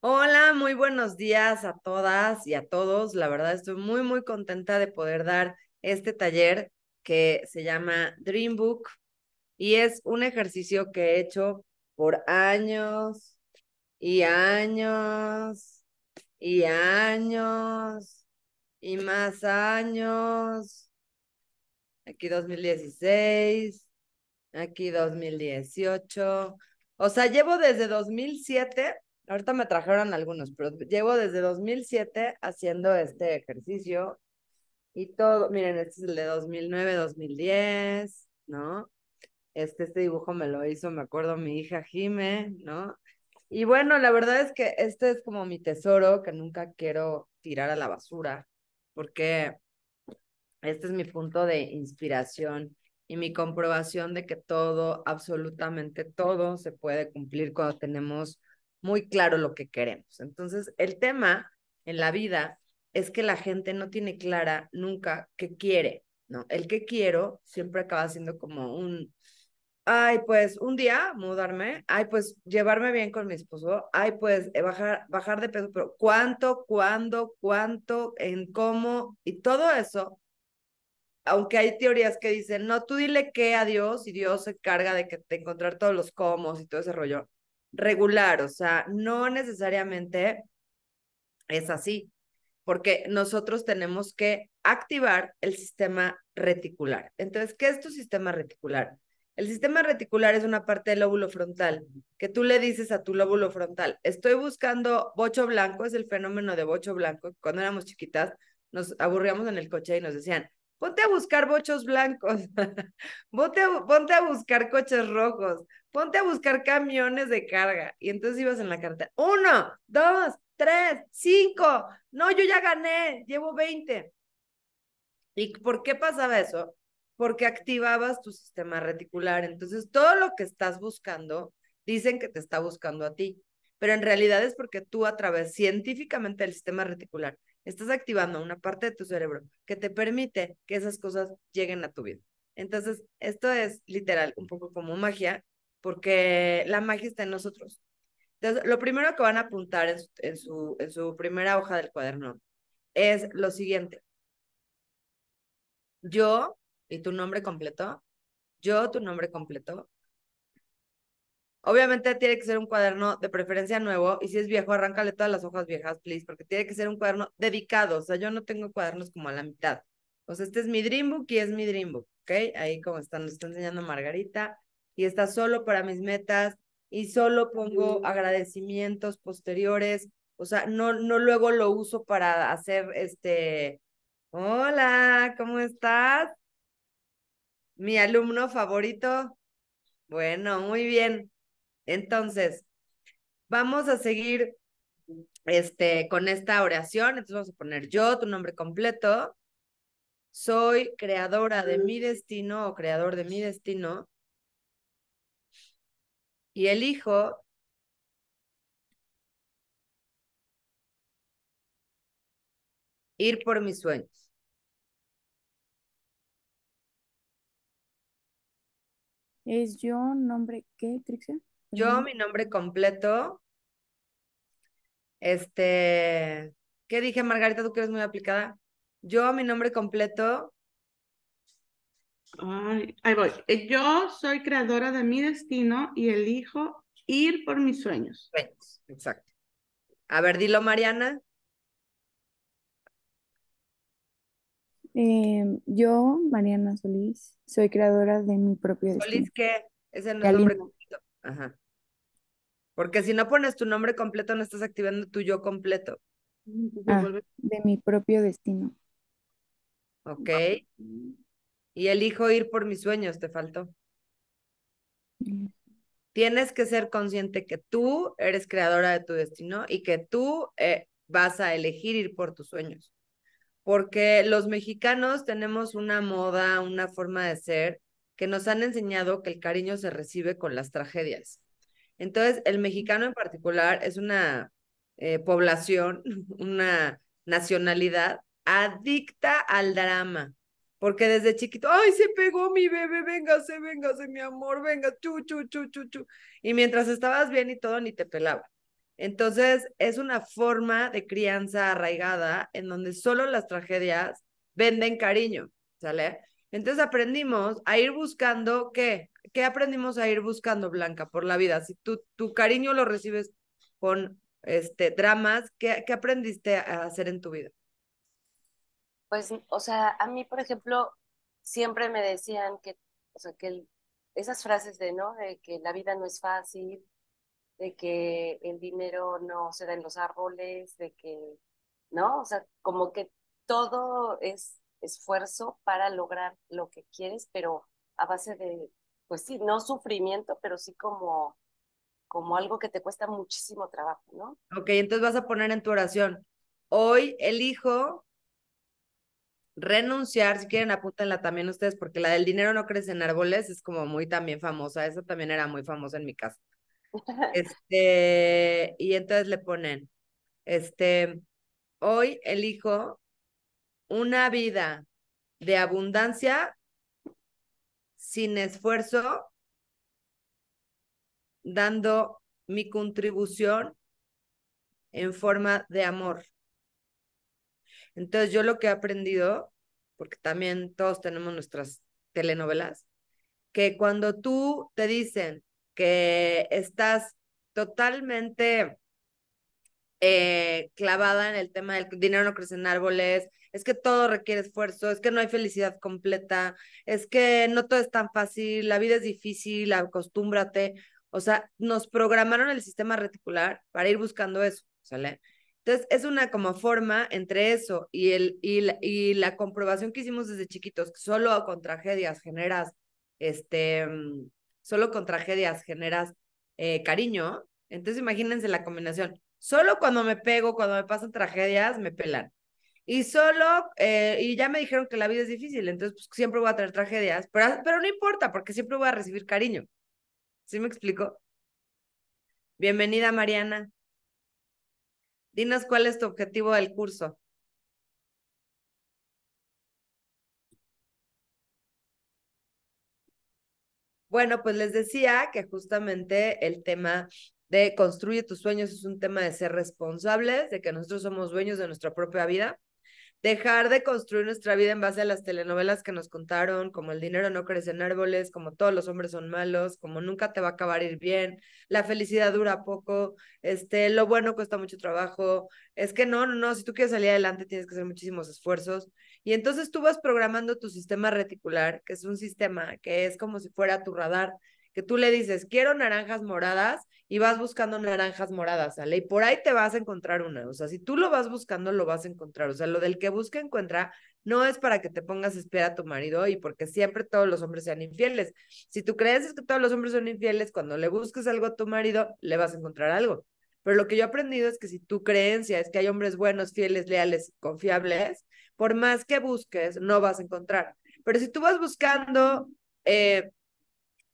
Hola, muy buenos días a todas y a todos. La verdad estoy muy, muy contenta de poder dar este taller que se llama Dream Book y es un ejercicio que he hecho por años y años y años y más años. Aquí 2016, aquí 2018. O sea, llevo desde 2007 Ahorita me trajeron algunos, pero llevo desde 2007 haciendo este ejercicio y todo. Miren, este es el de 2009, 2010, ¿no? Este, este dibujo me lo hizo, me acuerdo, mi hija Jime, ¿no? Y bueno, la verdad es que este es como mi tesoro que nunca quiero tirar a la basura, porque este es mi punto de inspiración y mi comprobación de que todo, absolutamente todo, se puede cumplir cuando tenemos muy claro lo que queremos. Entonces, el tema en la vida es que la gente no tiene clara nunca qué quiere, ¿no? El que quiero siempre acaba siendo como un, ay, pues un día mudarme, ay, pues llevarme bien con mi esposo, ay, pues eh, bajar, bajar de peso, pero ¿cuánto, cuándo, cuánto, en cómo? Y todo eso, aunque hay teorías que dicen, no, tú dile qué a Dios y Dios se encarga de que te encontrar todos los cómo y todo ese rollo regular, o sea, no necesariamente es así, porque nosotros tenemos que activar el sistema reticular. Entonces, ¿qué es tu sistema reticular? El sistema reticular es una parte del lóbulo frontal, que tú le dices a tu lóbulo frontal, estoy buscando bocho blanco, es el fenómeno de bocho blanco. Cuando éramos chiquitas, nos aburríamos en el coche y nos decían, Ponte a buscar bochos blancos, ponte, a, ponte a buscar coches rojos, ponte a buscar camiones de carga. Y entonces ibas en la carta. Uno, dos, tres, cinco. No, yo ya gané, llevo 20. ¿Y por qué pasaba eso? Porque activabas tu sistema reticular. Entonces, todo lo que estás buscando, dicen que te está buscando a ti, pero en realidad es porque tú a través científicamente el sistema reticular Estás activando una parte de tu cerebro que te permite que esas cosas lleguen a tu vida. Entonces, esto es literal, un poco como magia, porque la magia está en nosotros. Entonces, lo primero que van a apuntar en su, primera hoja del cuaderno es lo siguiente. Yo y tu nombre completo, yo tu nombre completo, Obviamente tiene que ser un cuaderno de preferencia nuevo y si es viejo, arráncale todas las hojas viejas, please, porque tiene que ser un cuaderno dedicado. O sea, yo no tengo cuadernos como a la mitad. O sea, este es mi dreambook y es mi dreambook ¿ok? Ahí como están, nos está enseñando Margarita y está solo para mis metas y solo pongo agradecimientos posteriores. O sea, no, no luego lo uso para hacer este, hola, ¿cómo estás? Mi alumno favorito. Bueno, muy bien. Entonces, vamos a seguir este, con esta oración. Entonces vamos a poner yo, tu nombre completo. Soy creadora de mi destino o creador de mi destino. Y elijo ir por mis sueños. ¿Es yo nombre qué, Trixie? Yo, mi nombre completo, este, ¿qué dije, Margarita? Tú que eres muy aplicada. Yo, mi nombre completo. ahí voy. Eh, yo soy creadora de mi destino y elijo ir por mis sueños. Sueños, exacto. A ver, dilo, Mariana. Em, yo, Mariana Solís, soy creadora de mi propio destino. ¿Solís qué? Ese es el nombre. Ajá. Porque si no pones tu nombre completo, no estás activando tu yo completo. Mm, ah, de mi propio destino. Ok. Y elijo ir por mis sueños, te faltó. Mm. Tienes que ser consciente que tú eres creadora de tu destino y que tú eh, vas a elegir ir por tus sueños. Porque los mexicanos tenemos una moda, una forma de ser que nos han enseñado que el cariño se recibe con las tragedias. Entonces, el mexicano en particular es una eh, población, una nacionalidad adicta al drama, porque desde chiquito, ay, se pegó mi bebé, véngase, véngase, mi amor, venga, chu, chu, chu, chu, chu. Y mientras estabas bien y todo, ni te pelaba. Entonces, es una forma de crianza arraigada en donde solo las tragedias venden cariño, ¿sale? Entonces aprendimos a ir buscando qué, qué aprendimos a ir buscando, Blanca, por la vida. Si tu, tu cariño lo recibes con este, dramas, ¿qué, aprendiste a hacer en tu vida? Pues, o sea, a mí, por ejemplo, siempre me decían que, o sea, que esas frases de, ¿no? De que la vida no es fácil, de que el dinero no se da en los árboles, de que, ¿no? O sea, como que todo es esfuerzo para lograr lo que quieres, pero a base de, pues sí, no sufrimiento, pero sí como, como algo que te cuesta muchísimo trabajo, ¿no? Ok, entonces vas a poner en tu oración, hoy elijo renunciar, si quieren apúntenla también ustedes, porque la del dinero no crece en árboles es como muy también famosa, esa también era muy famosa en mi casa. Este, y entonces le ponen, este, hoy elijo una vida de abundancia sin esfuerzo, dando mi contribución en forma de amor. Entonces yo lo que he aprendido, porque también todos tenemos nuestras telenovelas, que cuando tú te dicen que estás totalmente eh, clavada en el tema del dinero no crece en árboles, es que todo requiere esfuerzo, es que no hay felicidad completa, es que no todo es tan fácil, la vida es difícil, acostúmbrate. O sea, nos programaron el sistema reticular para ir buscando eso, ¿sale? Entonces, es una como forma entre eso y, el, y, la, comprobación que hicimos desde chiquitos, solo con tragedias generas, este, mm, solo con tragedias generas eh, cariño. Entonces, imagínense la combinación. Solo cuando me pego, cuando me pasan tragedias, me pelan. Y solo, eh, y ya me dijeron que la vida es difícil, entonces pues, siempre voy a tener tragedias, pero, ah, pero no importa, porque siempre voy a recibir cariño. ¿Sí me explico? Bienvenida, Mariana. Dinos cuál es tu objetivo del curso. Bueno, pues les decía que justamente el tema de construye tus sueños es un tema de ser responsables, de que nosotros somos dueños de nuestra propia vida. Dejar de construir nuestra vida en base a las telenovelas que nos contaron, como el dinero no crece en árboles, como todos los hombres son malos, como nunca te va a acabar ir bien, la felicidad dura poco, este, lo bueno cuesta mucho trabajo. Es que no, no, no, si tú quieres salir adelante tienes que hacer muchísimos esfuerzos. Y entonces tú vas programando tu sistema reticular, que es un sistema que es como si fuera tu radar, que tú le dices, quiero naranjas moradas y vas buscando naranjas moradas, ¿sale? Y por ahí te vas a encontrar una. O sea, si tú lo vas buscando, lo vas a encontrar. O sea, lo del que busca encuentra no es para que te pongas a a tu marido y porque siempre todos los hombres sean infieles. Si tú crees que todos los hombres son infieles, cuando le busques algo a tu marido, le vas a encontrar algo. Pero lo que yo he aprendido es que si tu creencia es que hay hombres buenos, fieles, leales, confiables, por más que busques, no vas a encontrar. Pero si tú vas buscando eh,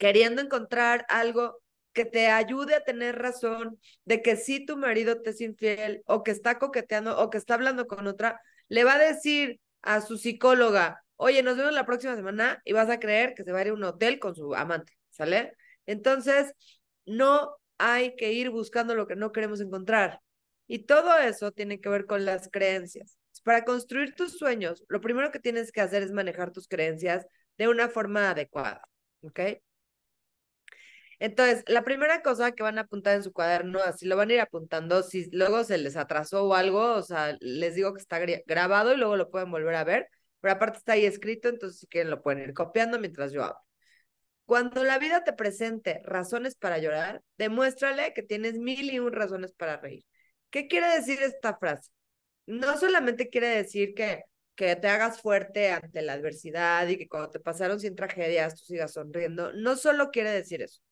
queriendo encontrar algo que te ayude a tener razón de que si tu marido te es infiel o que está coqueteando o que está hablando con otra, le va a decir a su psicóloga, oye, nos vemos la próxima semana y vas a creer que se va a ir a un hotel con su amante, ¿sale? Entonces, no hay que ir buscando lo que no queremos encontrar. Y todo eso tiene que ver con las creencias. Para construir tus sueños, lo primero que tienes que hacer es manejar tus creencias de una forma adecuada, ¿ok? Entonces, la primera cosa que van a apuntar en su cuaderno, así lo van a ir apuntando, si luego se les atrasó o algo, o sea, les digo que está grabado y luego lo pueden volver a ver, pero aparte está ahí escrito, entonces si quieren lo pueden ir copiando mientras yo hablo. Cuando la vida te presente razones para llorar, demuéstrale que tienes mil y un razones para reír. ¿Qué quiere decir esta frase? No solamente quiere decir que que te hagas fuerte ante la adversidad y que cuando te pasaron sin tragedias tú sigas sonriendo, no solo quiere decir eso.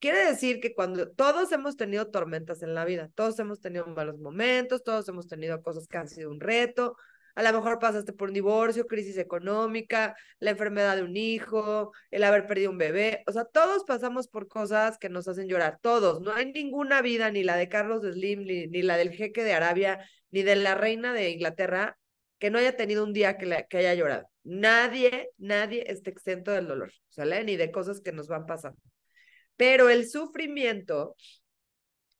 Quiere decir que cuando todos hemos tenido tormentas en la vida, todos hemos tenido malos momentos, todos hemos tenido cosas que han sido un reto, a lo mejor pasaste por un divorcio, crisis económica, la enfermedad de un hijo, el haber perdido un bebé. O sea, todos pasamos por cosas que nos hacen llorar, todos. No hay ninguna vida, ni la de Carlos Slim, ni, la del jeque de Arabia, ni de la reina de Inglaterra, que no haya tenido un día que, que haya llorado. Nadie, nadie está exento del dolor, ¿sale? Ni de cosas que nos van pasando pero el sufrimiento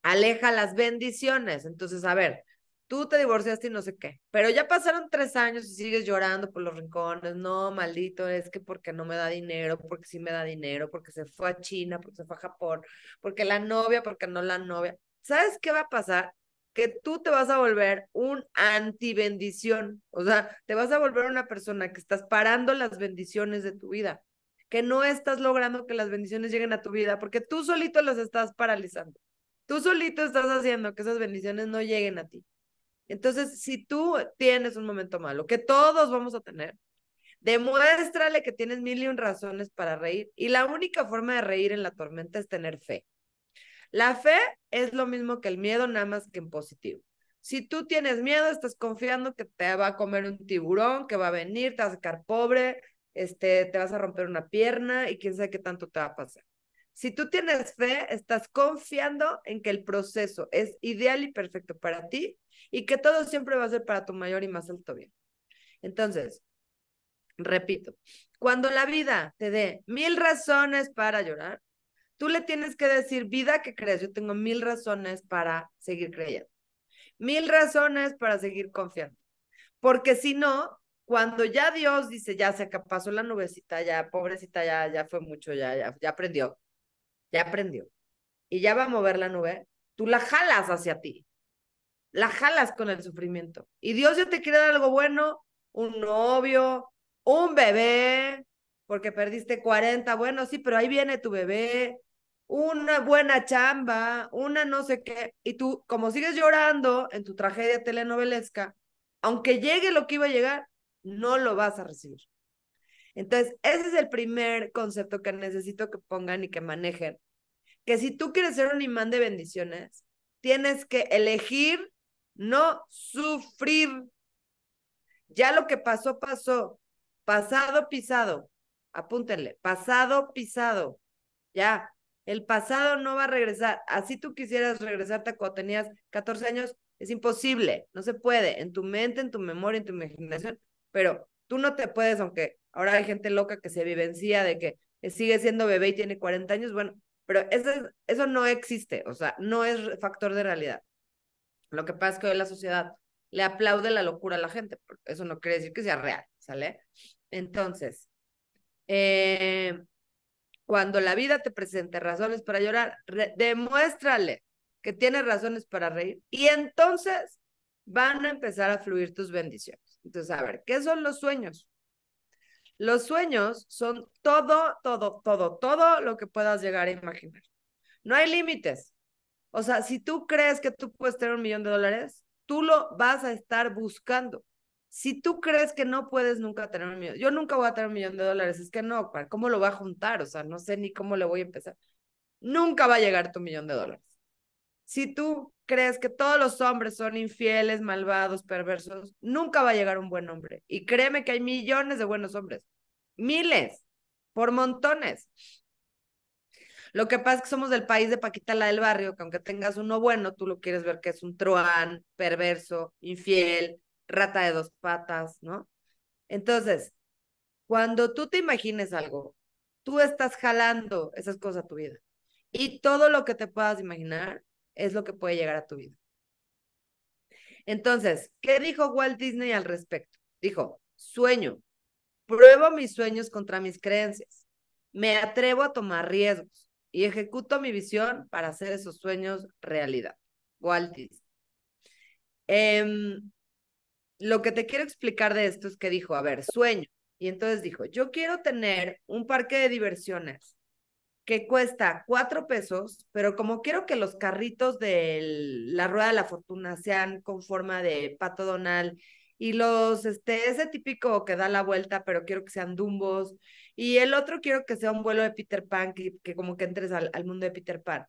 aleja las bendiciones. Entonces, a ver, tú te divorciaste y no sé qué, pero ya pasaron tres años y sigues llorando por los rincones, no, maldito, es que porque no me da dinero, porque sí me da dinero, porque se fue a China, porque se fue a Japón, porque la novia, porque no la novia. ¿Sabes qué va a pasar? Que tú te vas a volver un anti-bendición. o sea, te vas a volver una persona que estás parando las bendiciones de tu vida que no estás logrando que las bendiciones lleguen a tu vida, porque tú solito las estás paralizando. Tú solito estás haciendo que esas bendiciones no lleguen a ti. Entonces, si tú tienes un momento malo, que todos vamos a tener, demuéstrale que tienes mil y un razones para reír. Y la única forma de reír en la tormenta es tener fe. La fe es lo mismo que el miedo, nada más que en positivo. Si tú tienes miedo, estás confiando que te va a comer un tiburón, que va a venir, te va a sacar pobre, este, te vas a romper una pierna y quién sabe qué tanto te va a pasar. Si tú tienes fe, estás confiando en que el proceso es ideal y perfecto para ti y que todo siempre va a ser para tu mayor y más alto bien. Entonces, repito, cuando la vida te dé mil razones para llorar, tú le tienes que decir, vida que crees, yo tengo mil razones para seguir creyendo, mil razones para seguir confiando, porque si no, cuando ya Dios dice, ya se pasó la nubecita, ya, pobrecita, ya, ya fue mucho, ya, ya, ya aprendió, ya aprendió, y ya va a mover la nube, tú la jalas hacia ti, la jalas con el sufrimiento. Y Dios ya te quiere dar algo bueno, un novio, un bebé, porque perdiste 40, bueno, sí, pero ahí viene tu bebé, una buena chamba, una no sé qué, y tú, como sigues llorando en tu tragedia telenovelesca, aunque llegue lo que iba a llegar, no lo vas a recibir. Entonces, ese es el primer concepto que necesito que pongan y que manejen. Que si tú quieres ser un imán de bendiciones, tienes que elegir no sufrir. Ya lo que pasó, pasó. Pasado, pisado. Apúntenle, pasado, pisado. Ya, el pasado no va a regresar. Así tú quisieras regresarte cuando tenías 14 años, es imposible, no se puede. En tu mente, en tu memoria, en tu imaginación, pero tú no te puedes, aunque ahora hay gente loca que se vivencia de que sigue siendo bebé y tiene 40 años, bueno, pero eso, eso no existe, o sea, no es factor de realidad. Lo que pasa es que hoy la sociedad le aplaude la locura a la gente, eso no quiere decir que sea real, ¿sale? Entonces, eh, cuando la vida te presente razones para llorar, demuéstrale que tienes razones para reír y entonces van a empezar a fluir tus bendiciones. Entonces, a ver, ¿qué son los sueños? Los sueños son todo, todo, todo, todo lo que puedas llegar a imaginar. No hay límites. O sea, si tú crees que tú puedes tener un millón de dólares, tú lo vas a estar buscando. Si tú crees que no puedes nunca tener un millón, yo nunca voy a tener un millón de dólares, es que no, ¿cómo lo va a juntar? O sea, no sé ni cómo le voy a empezar. Nunca va a llegar tu millón de dólares si tú crees que todos los hombres son infieles, malvados, perversos, nunca va a llegar un buen hombre. Y créeme que hay millones de buenos hombres, miles, por montones. Lo que pasa es que somos del país de Paquita la del barrio, que aunque tengas uno bueno, tú lo quieres ver que es un truán, perverso, infiel, rata de dos patas, ¿no? Entonces, cuando tú te imagines algo, tú estás jalando esas cosas a tu vida. Y todo lo que te puedas imaginar es lo que puede llegar a tu vida. Entonces, ¿qué dijo Walt Disney al respecto? Dijo, sueño, pruebo mis sueños contra mis creencias, me atrevo a tomar riesgos y ejecuto mi visión para hacer esos sueños realidad. Walt Disney. Em, lo que te quiero explicar de esto es que dijo, a ver, sueño. Y entonces dijo, yo quiero tener un parque de diversiones que cuesta cuatro pesos, pero como quiero que los carritos de la rueda de la fortuna sean con forma de pato donal y los, este, ese típico que da la vuelta, pero quiero que sean dumbos, y el otro quiero que sea un vuelo de Peter Pan, que, como que entres al, mundo de Peter Pan.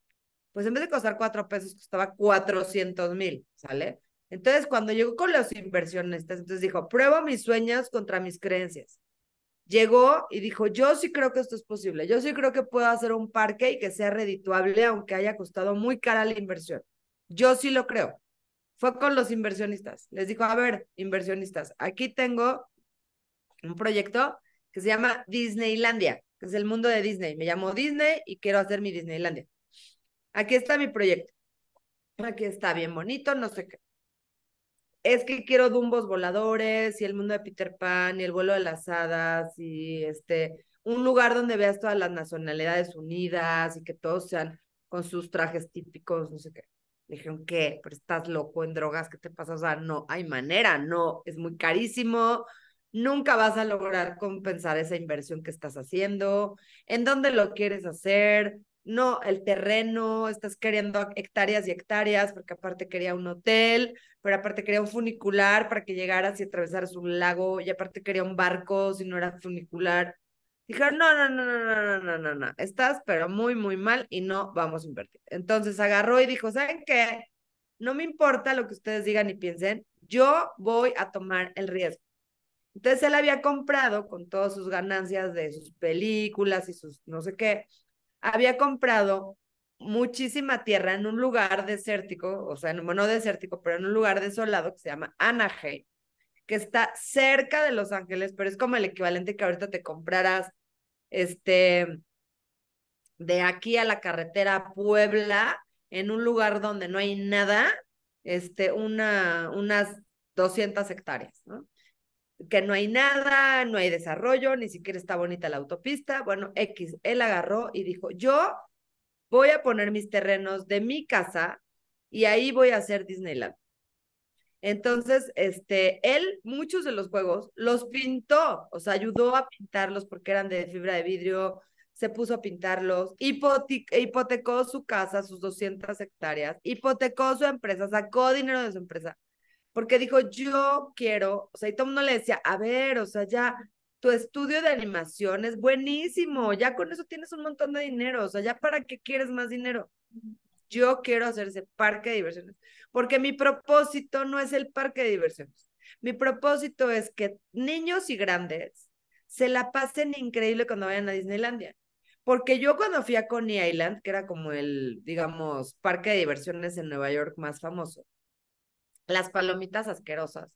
Pues en vez de costar cuatro pesos, costaba cuatrocientos mil, ¿sale? Entonces, cuando llegó con los inversionistas, entonces dijo, pruebo mis sueños contra mis creencias llegó y dijo, yo sí creo que esto es posible, yo sí creo que puedo hacer un parque y que sea redituable, aunque haya costado muy cara la inversión. Yo sí lo creo. Fue con los inversionistas. Les dijo, a ver, inversionistas, aquí tengo un proyecto que se llama Disneylandia, que es el mundo de Disney. Me llamo Disney y quiero hacer mi Disneylandia. Aquí está mi proyecto. Aquí está bien bonito, no sé qué es que quiero dumbos voladores y el mundo de Peter Pan y el vuelo de las hadas y este, un lugar donde veas todas las nacionalidades unidas y que todos sean con sus trajes típicos, no sé qué. dijeron, ¿qué? Pero estás loco en drogas, ¿qué te pasa? O sea, no hay manera, no, es muy carísimo, nunca vas a lograr compensar esa inversión que estás haciendo, en dónde lo quieres hacer, no, el terreno, estás queriendo hectáreas y hectáreas, porque aparte quería un hotel, pero aparte quería un funicular para que llegaras y atravesaras un lago, y aparte quería un barco si no era funicular. Dijeron, no, no, no, no, no, no, no, no, no estás pero muy, muy mal y no vamos a invertir. Entonces agarró y dijo, ¿saben qué? No me importa lo que ustedes digan y piensen, yo voy a tomar el riesgo. Entonces él había comprado con todas sus ganancias de sus películas y sus no sé qué, había comprado muchísima tierra en un lugar desértico, o sea, no, desértico, pero en un lugar desolado que se llama Anaheim, que está cerca de Los Ángeles, pero es como el equivalente que ahorita te compraras, este, de aquí a la carretera Puebla, en un lugar donde no hay nada, este, una, unas 200 hectáreas, ¿no? que no hay nada, no hay desarrollo, ni siquiera está bonita la autopista. Bueno, X, él agarró y dijo, yo voy a poner mis terrenos de mi casa y ahí voy a hacer Disneyland. Entonces, este, él muchos de los juegos los pintó, o sea, ayudó a pintarlos porque eran de fibra de vidrio, se puso a pintarlos, hipotecó su casa, sus 200 hectáreas, hipotecó su empresa, sacó dinero de su empresa porque dijo, yo quiero, o sea, y todo el le decía, a ver, o sea, ya, tu estudio de animación es buenísimo, ya con eso tienes un montón de dinero, o sea, ya para qué quieres más dinero. Yo quiero hacer ese parque de diversiones, porque mi propósito no es el parque de diversiones. Mi propósito es que niños y grandes se la pasen increíble cuando vayan a Disneylandia. Porque yo cuando fui a Coney Island, que era como el, digamos, parque de diversiones en Nueva York más famoso, las palomitas asquerosas.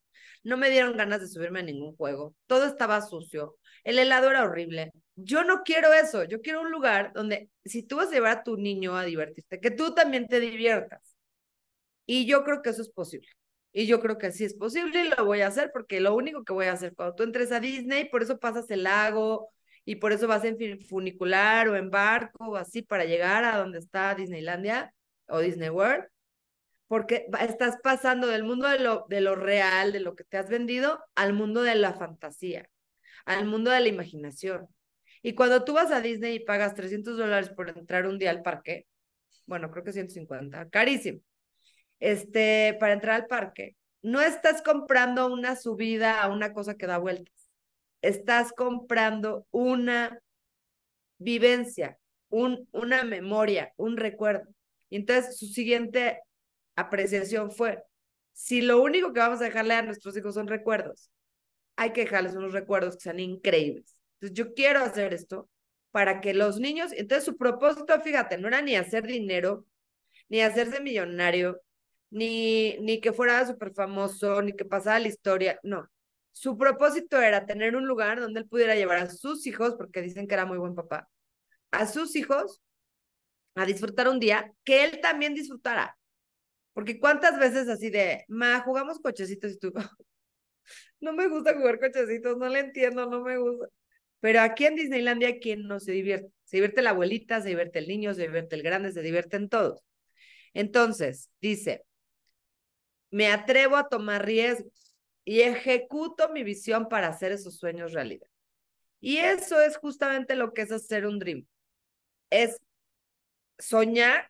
No me dieron ganas de subirme a ningún juego. Todo estaba sucio. El helado era horrible. Yo no quiero eso. Yo quiero un lugar donde si tú vas a llevar a tu niño a divertirte, que tú también te diviertas. Y yo creo que eso es posible. Y yo creo que sí es posible y lo voy a hacer porque lo único que voy a hacer cuando tú entres a Disney, por eso pasas el lago y por eso vas en funicular o en barco o así para llegar a donde está Disneylandia o Disney World porque estás pasando del mundo de lo, de lo real, de lo que te has vendido, al mundo de la fantasía, al mundo de la imaginación. Y cuando tú vas a Disney y pagas 300 dólares por entrar un día al parque, bueno, creo que 150, carísimo, este, para entrar al parque, no estás comprando una subida a una cosa que da vueltas, estás comprando una vivencia, un, una memoria, un recuerdo. Y entonces su siguiente apreciación fue, si lo único que vamos a dejarle a nuestros hijos son recuerdos, hay que dejarles unos recuerdos que sean increíbles. Entonces yo quiero hacer esto para que los niños, entonces su propósito, fíjate, no era ni hacer dinero, ni hacerse millonario, ni, ni que fuera súper famoso, ni que pasara la historia, no. Su propósito era tener un lugar donde él pudiera llevar a sus hijos, porque dicen que era muy buen papá, a sus hijos a disfrutar un día que él también disfrutara. Porque cuántas veces así de, ma, jugamos cochecitos y tú, no me gusta jugar cochecitos, no le entiendo, no me gusta. Pero aquí en Disneylandia, ¿quién no se divierte? Se divierte la abuelita, se divierte el niño, se divierte el grande, se divierten todos. Entonces, dice, me atrevo a tomar riesgos y ejecuto mi visión para hacer esos sueños realidad. Y eso es justamente lo que es hacer un dream. Es soñar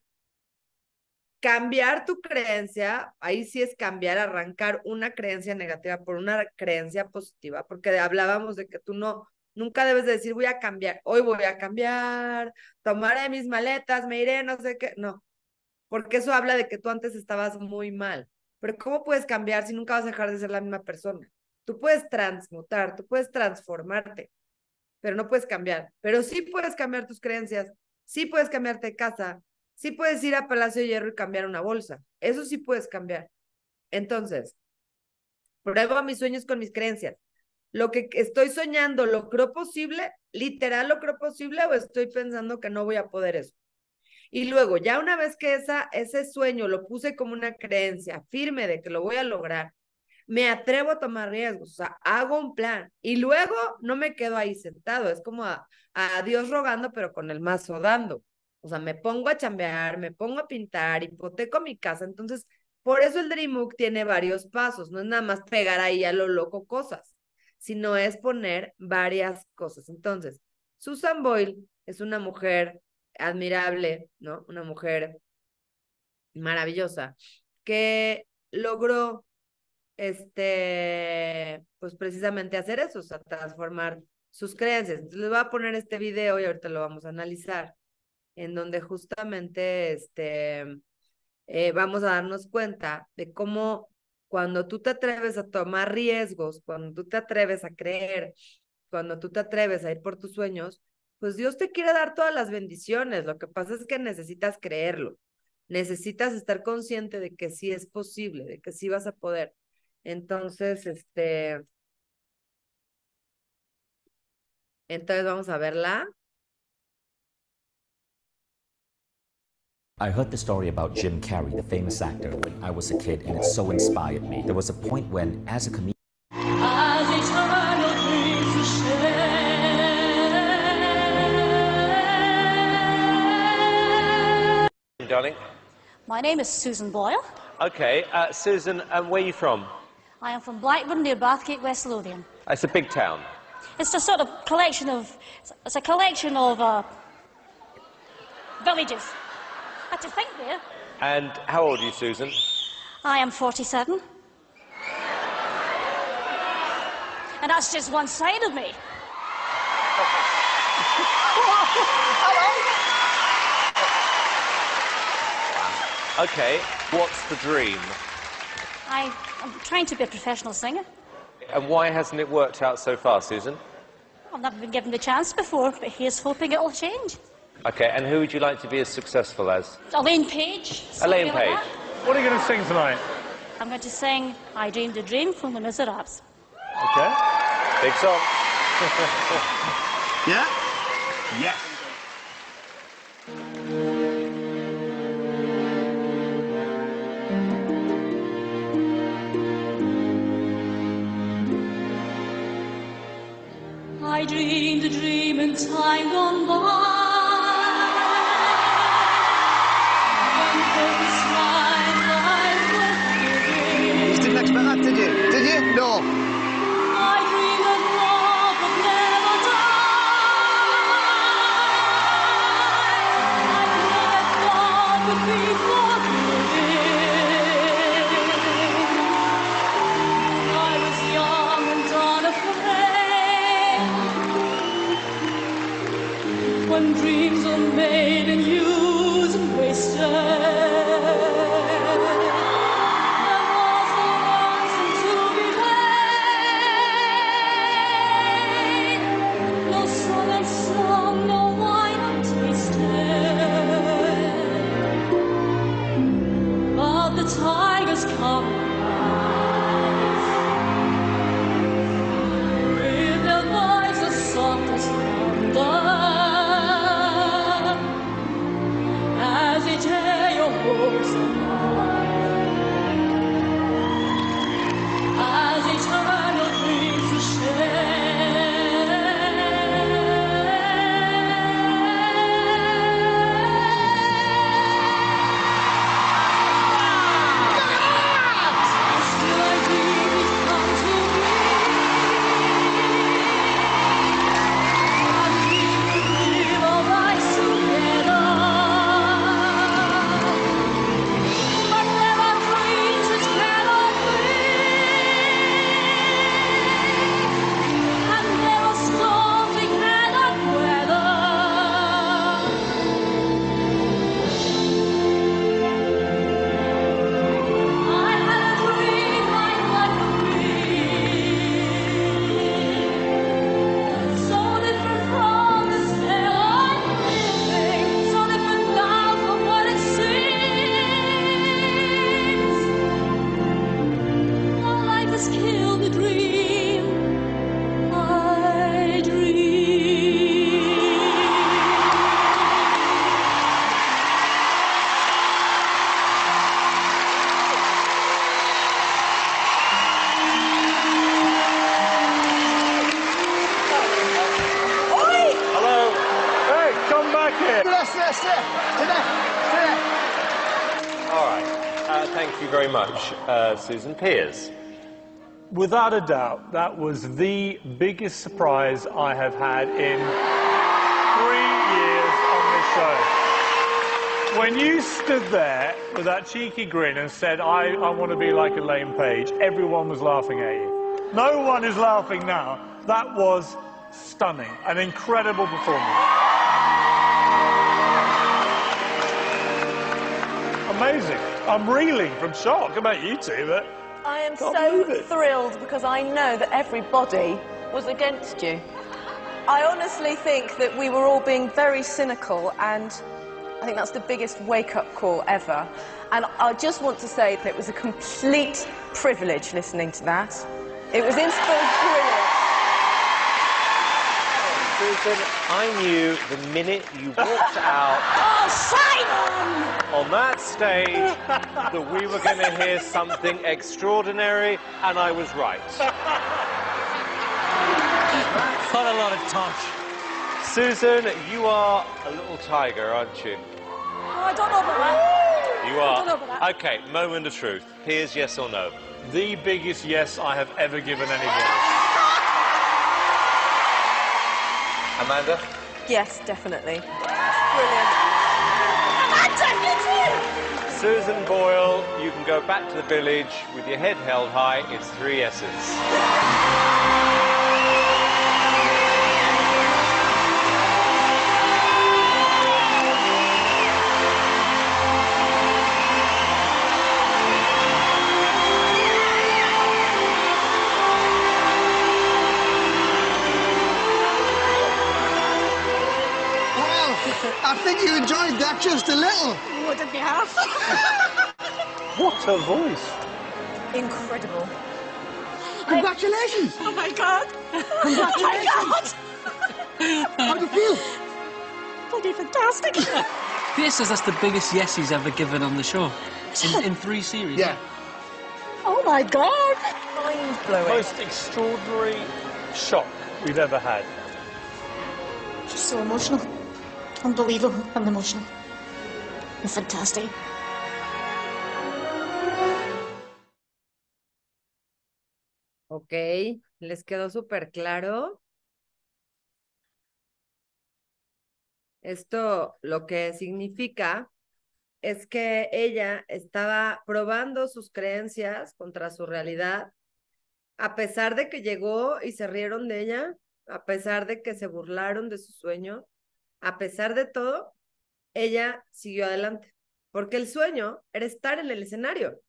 cambiar tu creencia, ahí sí es cambiar, arrancar una creencia negativa por una creencia positiva, porque hablábamos de que tú no, nunca debes decir voy a cambiar, hoy voy a cambiar, tomaré mis maletas, me iré, no sé qué, no, porque eso habla de que tú antes estabas muy mal, pero ¿cómo puedes cambiar si nunca vas a dejar de ser la misma persona? Tú puedes transmutar, tú puedes transformarte, pero no puedes cambiar, pero sí puedes cambiar tus creencias, sí puedes cambiarte de casa, sí puedes ir a Palacio de Hierro y cambiar una bolsa. Eso sí puedes cambiar. Entonces, pruebo mis sueños con mis creencias. Lo que estoy soñando, ¿lo creo posible? ¿Literal lo creo posible o estoy pensando que no voy a poder eso? Y luego, ya una vez que esa, ese sueño lo puse como una creencia firme de que lo voy a lograr, me atrevo a tomar riesgos, o sea, hago un plan y luego no me quedo ahí sentado, es como a, a Dios rogando, pero con el mazo dando. O sea, me pongo a chambear, me pongo a pintar, hipoteco mi casa. Entonces, por eso el Dreambook tiene varios pasos. No es nada más pegar ahí a lo loco cosas, sino es poner varias cosas. Entonces, Susan Boyle es una mujer admirable, ¿no? Una mujer maravillosa que logró este pues precisamente hacer eso, o sea, transformar sus creencias. Entonces, les voy a poner este video y ahorita lo vamos a analizar en donde justamente este, eh, vamos a darnos cuenta de cómo cuando tú te atreves a tomar riesgos, cuando tú te atreves a creer, cuando tú te atreves a ir por tus sueños, pues Dios te quiere dar todas las bendiciones. Lo que pasa es que necesitas creerlo. Necesitas estar consciente de que sí es posible, de que sí vas a poder. Entonces, este... Entonces vamos a verla. I heard the story about Jim Carrey, the famous actor, when I was a kid, and it so inspired me. There was a point when, as a comedian, Darling. My name is Susan Boyle. Okay, uh, Susan, um, where are you from? I am from Blackburn near Bathgate, West Lothian. It's a big town. It's a sort of collection of. It's a collection of uh, villages had to think there. And how old are you, Susan? I am 47. and that's just one side of me. okay, what's the dream? I, am trying to be a professional singer. And why hasn't it worked out so far, Susan? I've never been given the chance before, but here's hoping it'll change. Okay, and who would you like to be as successful as? Elaine Page. Elaine Page. Like what are you going to sing tonight? I'm going to sing I Dreamed a Dream from The Miserables. Okay. Big song. yeah? Yes. I dreamed a dream in time gone Susan Pears. Without a doubt, that was the biggest surprise I have had in three years on this show. When you stood there with that cheeky grin and said, I, I want to be like a lame Page, everyone was laughing at you. No one is laughing now. That was stunning, an incredible performance. Amazing. I'm reeling from shock about you two, but... I am so thrilled because I know that everybody was against you. I honestly think that we were all being very cynical and I think that's the biggest wake-up call ever. And I just want to say that it was a complete privilege listening to that. It was inspiring. Susan, I knew the minute you walked out. Oh, Simon! On that stage, that we were going to hear something extraordinary, and I was right. Not a lot of touch. Susan, you are a little tiger, aren't you? Oh, I don't know about that. You are. I don't know about that. Okay, moment of truth. Here's yes or no. The biggest yes I have ever given anyone. Amanda? Yes, definitely. Brilliant. Amanda, you too! Susan Boyle, you can go back to the village with your head held high. It's three S's. I think you enjoyed that just a little. Wouldn't you have? what a voice. Incredible. Congratulations. I... Oh, my God. Congratulations. Oh, my God. How do you feel? Bloody fantastic. Pierce says that's the biggest yes he's ever given on the show. In, in three series. Yeah. Oh, my God. Mind-blowing. Most extraordinary shock we've ever had. Just so emotional. unbelievable and emotional and fantastic. Ok, ¿les quedó súper claro? Esto lo que significa es que ella estaba probando sus creencias contra su realidad, a pesar de que llegó y se rieron de ella, a pesar de que se burlaron de su sueño, a pesar de todo, ella siguió adelante, porque el sueño era estar en el escenario.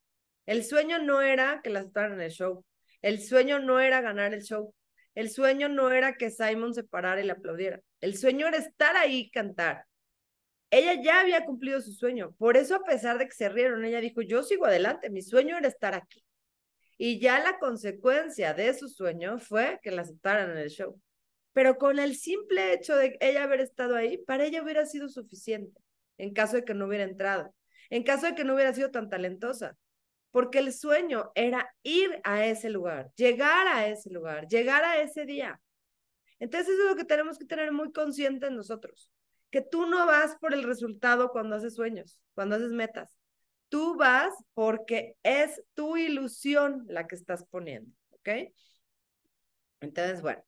El sueño no era que la aceptaran en el show. El sueño no era ganar el show. El sueño no era que Simon se parara y la aplaudiera. El sueño era estar ahí y cantar. Ella ya había cumplido su sueño. Por eso, a pesar de que se rieron, ella dijo, yo sigo adelante. Mi sueño era estar aquí. Y ya la consecuencia de su sueño fue que la aceptaran en el show pero con el simple hecho de ella haber estado ahí, para ella hubiera sido suficiente, en caso de que no hubiera entrado, en caso de que no hubiera sido tan talentosa, porque el sueño era ir a ese lugar, llegar a ese lugar, llegar a ese día. Entonces eso es lo que tenemos que tener muy consciente en nosotros, que tú no vas por el resultado cuando haces sueños, cuando haces metas. Tú vas porque es tu ilusión la que estás poniendo, ¿ok? Entonces, bueno,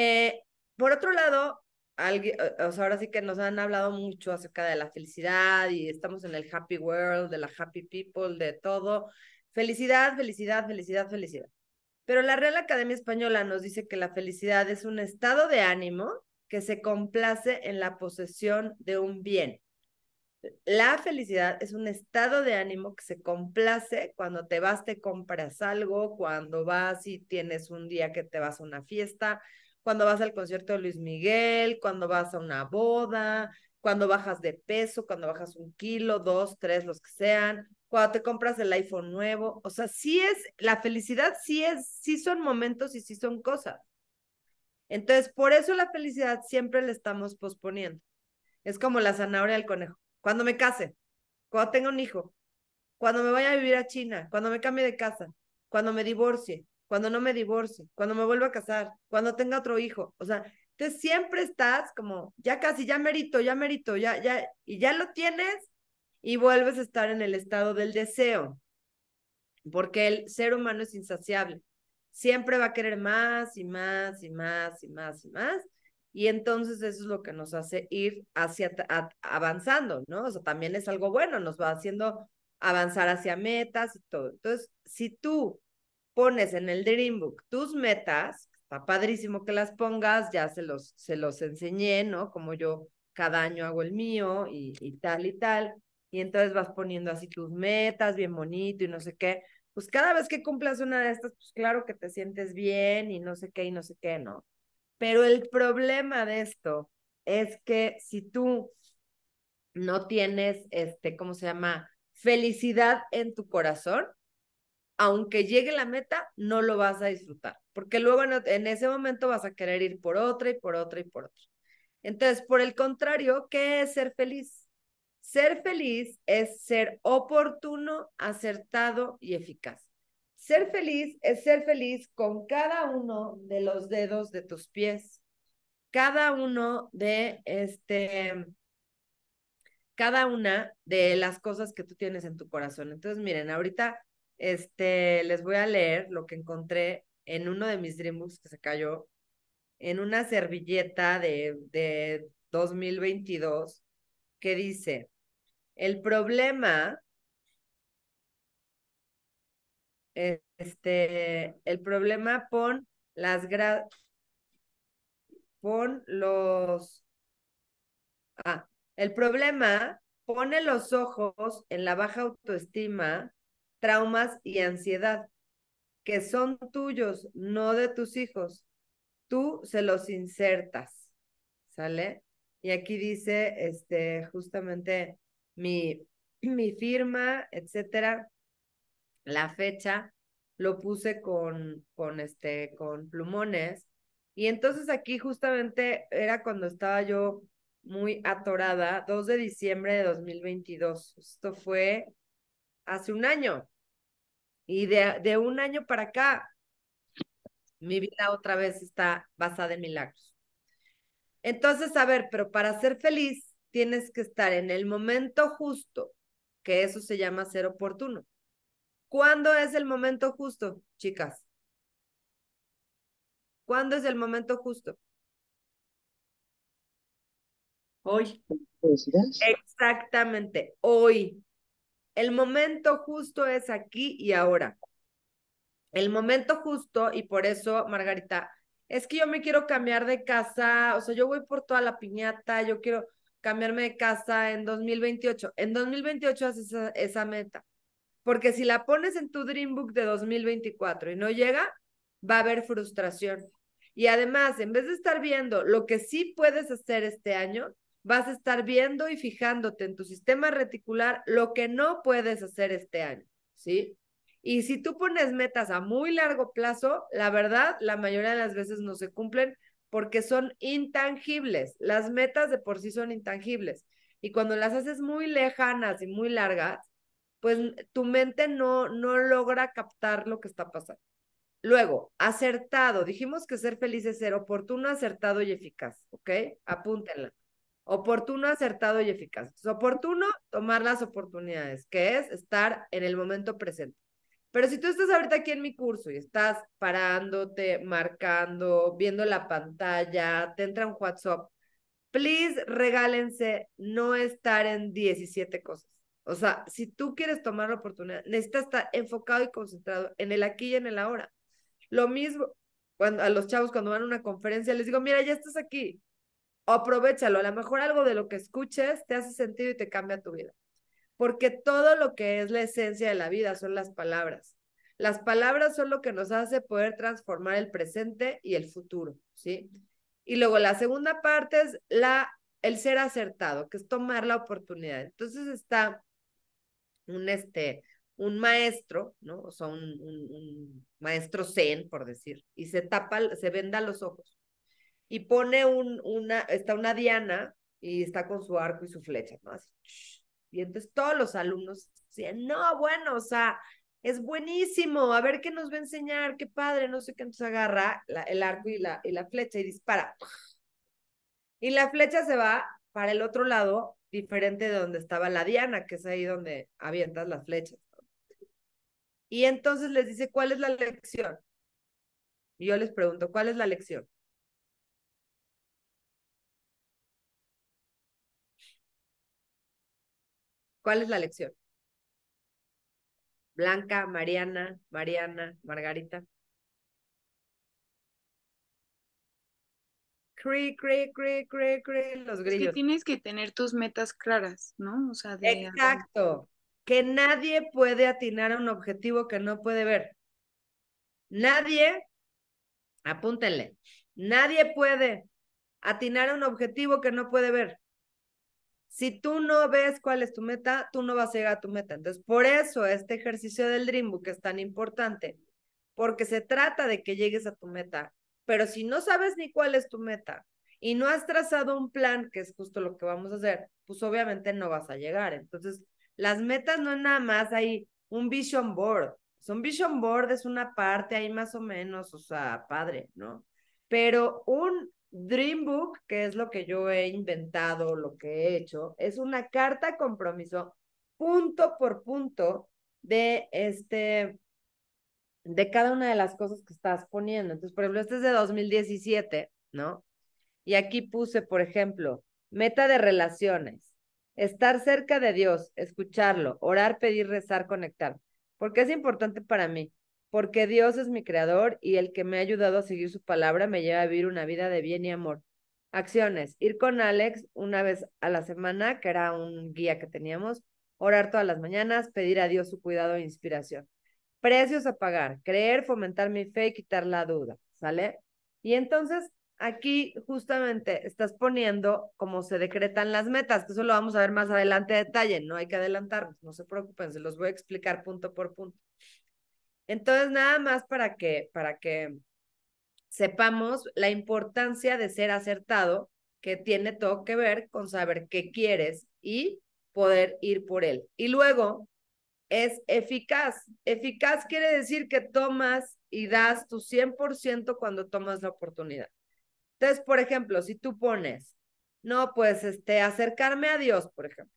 eh, por otro lado, ahora sí que nos han hablado mucho acerca de la felicidad y estamos en el happy world, de la happy people, de todo. Felicidad, felicidad, felicidad, felicidad. Pero la Real Academia Española nos dice que la felicidad es un estado de ánimo que se complace en la posesión de un bien. La felicidad es un estado de ánimo que se complace cuando te vas, te compras algo, cuando vas y tienes un día que te vas a una fiesta, cuando vas al concierto de Luis Miguel, cuando vas a una boda, cuando bajas de peso, cuando bajas un kilo, dos, tres, los que sean, cuando te compras el iPhone nuevo. O sea, sí es, la felicidad sí es, sí son momentos y sí son cosas. Entonces, por eso la felicidad siempre la estamos posponiendo. Es como la zanahoria del conejo. Cuando me case, cuando tenga un hijo, cuando me vaya a vivir a China, cuando me cambie de casa, cuando me divorcie, cuando no me divorcie, cuando me vuelva a casar, cuando tenga otro hijo. O sea, te siempre estás como, ya casi, ya merito, ya merito, ya, ya, y ya lo tienes y vuelves a estar en el estado del deseo, porque el ser humano es insaciable. Siempre va a querer más y más y más y más y más. Y entonces eso es lo que nos hace ir hacia avanzando, ¿no? O sea, también es algo bueno, nos va haciendo avanzar hacia metas y todo. Entonces, si tú pones en el Dream Book tus metas, está padrísimo que las pongas, ya se los, se los enseñé, ¿no? Como yo cada año hago el mío y, y tal y tal. Y entonces vas poniendo así tus metas, bien bonito y no sé qué. Pues cada vez que cumplas una de estas, pues claro que te sientes bien y no sé qué y no sé qué, ¿no? Pero el problema de esto es que si tú no tienes, este, ¿cómo se llama? Felicidad en tu corazón, aunque llegue la meta, no lo vas a disfrutar, porque luego en, ese momento vas a querer ir por otra y por otra y por otra. Entonces, por el contrario, ¿qué es ser feliz? Ser feliz es ser oportuno, acertado y eficaz. Ser feliz es ser feliz con cada uno de los dedos de tus pies, cada uno de este, cada una de las cosas que tú tienes en tu corazón. Entonces, miren, ahorita este, les voy a leer lo que encontré en uno de mis Dreambooks que se cayó, en una servilleta de, 2022 que dice, el problema, este, el problema pon las los, ah, el problema pone los ojos en la baja autoestima traumas y ansiedad, que son tuyos, no de tus hijos. Tú se los insertas, ¿sale? Y aquí dice este, justamente mi, mi firma, etcétera, la fecha, lo puse con, con, este, con plumones. Y entonces aquí justamente era cuando estaba yo muy atorada, 2 de diciembre de 2022. Esto fue hace un año. Y de, un año para acá, mi vida otra vez está basada en milagros. Entonces, a ver, pero para ser feliz tienes que estar en el momento justo, que eso se llama ser oportuno. ¿Cuándo es el momento justo, chicas? ¿Cuándo es el momento justo? Hoy. Exactamente, hoy. El momento justo es aquí y ahora. El momento justo, y por eso, Margarita, es que yo me quiero cambiar de casa, o sea, yo voy por toda la piñata, yo quiero cambiarme de casa en 2028. En 2028 haces esa, meta, porque si la pones en tu Dream Book de 2024 y no llega, va a haber frustración. Y además, en vez de estar viendo lo que sí puedes hacer este año, vas a estar viendo y fijándote en tu sistema reticular lo que no puedes hacer este año, ¿sí? Y si tú pones metas a muy largo plazo, la verdad, la mayoría de las veces no se cumplen porque son intangibles. Las metas de por sí son intangibles. Y cuando las haces muy lejanas y muy largas, pues tu mente no, no logra captar lo que está pasando. Luego, acertado. Dijimos que ser feliz es ser oportuno, acertado y eficaz, ¿ok? Apúntenla. Oportuno, acertado y eficaz. oportuno, tomar las oportunidades, que es estar en el momento presente. Pero si tú estás ahorita aquí en mi curso y estás parándote, marcando, viendo la pantalla, te entra un WhatsApp, please regálense no estar en 17 cosas. O sea, si tú quieres tomar la oportunidad, necesitas estar enfocado y concentrado en el aquí y en el ahora. Lo mismo cuando, a los chavos cuando van a una conferencia, les digo, mira, ya estás aquí, aprovechalo. A lo mejor algo de lo que escuches te hace sentido y te cambia tu vida. Porque todo lo que es la esencia de la vida son las palabras. Las palabras son lo que nos hace poder transformar el presente y el futuro, ¿sí? Y luego la segunda parte es la, el ser acertado, que es tomar la oportunidad. Entonces está un, este, un maestro, ¿no? O sea, un, maestro zen, por decir, y se tapa, se venda los ojos y pone un, una, está una diana y está con su arco y su flecha, ¿no? y entonces todos los alumnos decían, no, bueno, o sea, es buenísimo, a ver qué nos va a enseñar, qué padre, no sé qué, nos agarra el arco y la, y la flecha y dispara. Y la flecha se va para el otro lado, diferente de donde estaba la diana, que es ahí donde avientas las flechas. Y entonces les dice, ¿cuál es la lección? Y yo les pregunto, ¿cuál es la lección? ¿Cuál es la lección? Blanca, Mariana, Mariana, Margarita. Cree, cree, cree, cree, cree. los grillos. que tienes que tener tus metas claras, ¿no? O sea, Exacto. Que nadie puede atinar a un objetivo que no puede ver. Nadie, apúntenle, nadie puede atinar a un objetivo que no puede ver. Si tú no ves cuál es tu meta, tú no vas a llegar a tu meta. Entonces, por eso este ejercicio del Dream Book es tan importante, porque se trata de que llegues a tu meta. Pero si no sabes ni cuál es tu meta y no has trazado un plan, que es justo lo que vamos a hacer, pues obviamente no vas a llegar. Entonces, las metas no es nada más ahí un vision board. son vision board es una parte ahí más o menos, o sea, padre, ¿no? Pero un Dreambook, que es lo que yo he inventado, lo que he hecho, es una carta compromiso punto por punto de este de cada una de las cosas que estás poniendo. Entonces, por ejemplo, este es de 2017, ¿no? Y aquí puse, por ejemplo, meta de relaciones, estar cerca de Dios, escucharlo, orar, pedir, rezar, conectar. Porque es importante para mí? porque Dios es mi creador y el que me ha ayudado a seguir su palabra me lleva a vivir una vida de bien y amor. Acciones, ir con Alex una vez a la semana, que era un guía que teníamos, orar todas las mañanas, pedir a Dios su cuidado e inspiración. Precios a pagar, creer, fomentar mi fe y quitar la duda, ¿sale? Y entonces aquí justamente estás poniendo cómo se decretan las metas, que eso lo vamos a ver más adelante en detalle, no hay que adelantarnos, no se preocupen, se los voy a explicar punto por punto. Entonces, nada más para que, para que sepamos la importancia de ser acertado, que tiene todo que ver con saber qué quieres y poder ir por él. Y luego es eficaz. Eficaz quiere decir que tomas y das tu 100% cuando tomas la oportunidad. Entonces, por ejemplo, si tú pones, no, pues este, acercarme a Dios, por ejemplo,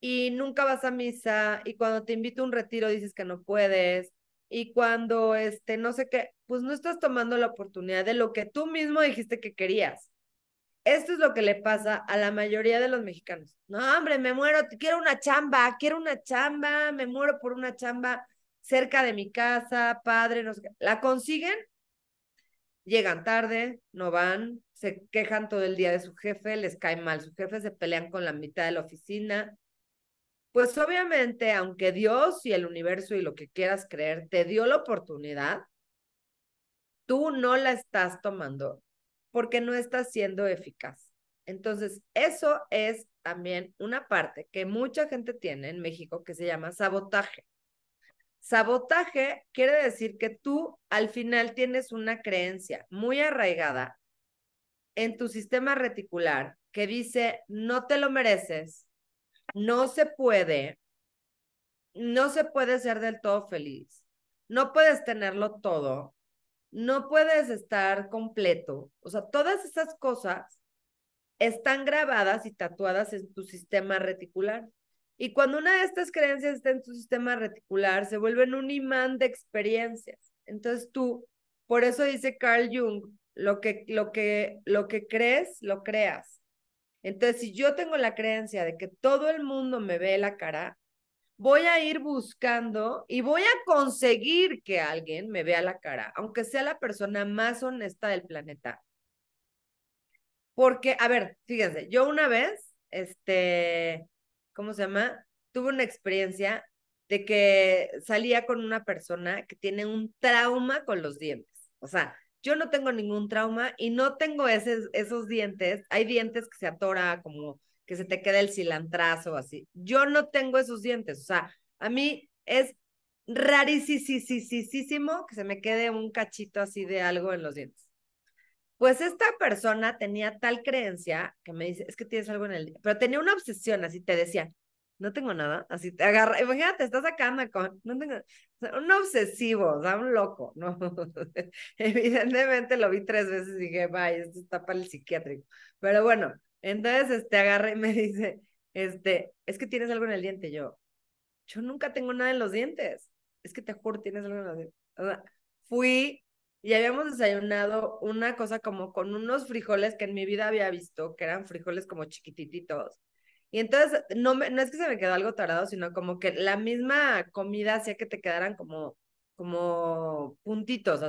y nunca vas a misa y cuando te invito a un retiro dices que no puedes y cuando este no sé qué, pues no estás tomando la oportunidad de lo que tú mismo dijiste que querías. Esto es lo que le pasa a la mayoría de los mexicanos. No, hombre, me muero, quiero una chamba, quiero una chamba, me muero por una chamba cerca de mi casa, padre, no sé qué. ¿La consiguen? Llegan tarde, no van, se quejan todo el día de su jefe, les cae mal su jefe, se pelean con la mitad de la oficina, pues obviamente, aunque Dios y el universo y lo que quieras creer te dio la oportunidad, tú no la estás tomando porque no estás siendo eficaz. Entonces, eso es también una parte que mucha gente tiene en México que se llama sabotaje. Sabotaje quiere decir que tú al final tienes una creencia muy arraigada en tu sistema reticular que dice, no te lo mereces, no se puede, no se puede ser del todo feliz, no puedes tenerlo todo, no puedes estar completo. O sea, todas esas cosas están grabadas y tatuadas en tu sistema reticular. Y cuando una de estas creencias está en tu sistema reticular, se vuelven un imán de experiencias. Entonces tú, por eso dice Carl Jung, lo que, lo que, lo que crees, lo creas. Entonces, si yo tengo la creencia de que todo el mundo me ve la cara, voy a ir buscando y voy a conseguir que alguien me vea la cara, aunque sea la persona más honesta del planeta. Porque, a ver, fíjense, yo una vez, este, ¿cómo se llama? Tuve una experiencia de que salía con una persona que tiene un trauma con los dientes. O sea, yo no tengo ningún trauma y no tengo esos dientes. Hay dientes que se atora, como que se te queda el cilantrazo, así. Yo no tengo esos dientes. O sea, a mí es rarísimo que se me quede un cachito así de algo en los dientes. Pues esta persona tenía tal creencia que me dice, es que tienes algo en el... Pero tenía una obsesión, así te decía, no tengo nada, así te agarra, imagínate, estás sacando con, no tengo, un obsesivo, o sea, un loco, ¿no? Evidentemente lo vi tres veces y dije, vaya, esto está para el psiquiátrico. Pero bueno, entonces te este, agarra y me dice, este, es que tienes algo en el diente, yo, yo nunca tengo nada en los dientes, es que te juro, tienes algo en los dientes. O sea, fui y habíamos desayunado una cosa como con unos frijoles que en mi vida había visto, que eran frijoles como chiquitititos, y entonces, no, no es que se me quedó algo tarado, sino como que la misma comida hacía que te quedaran como, como puntitos,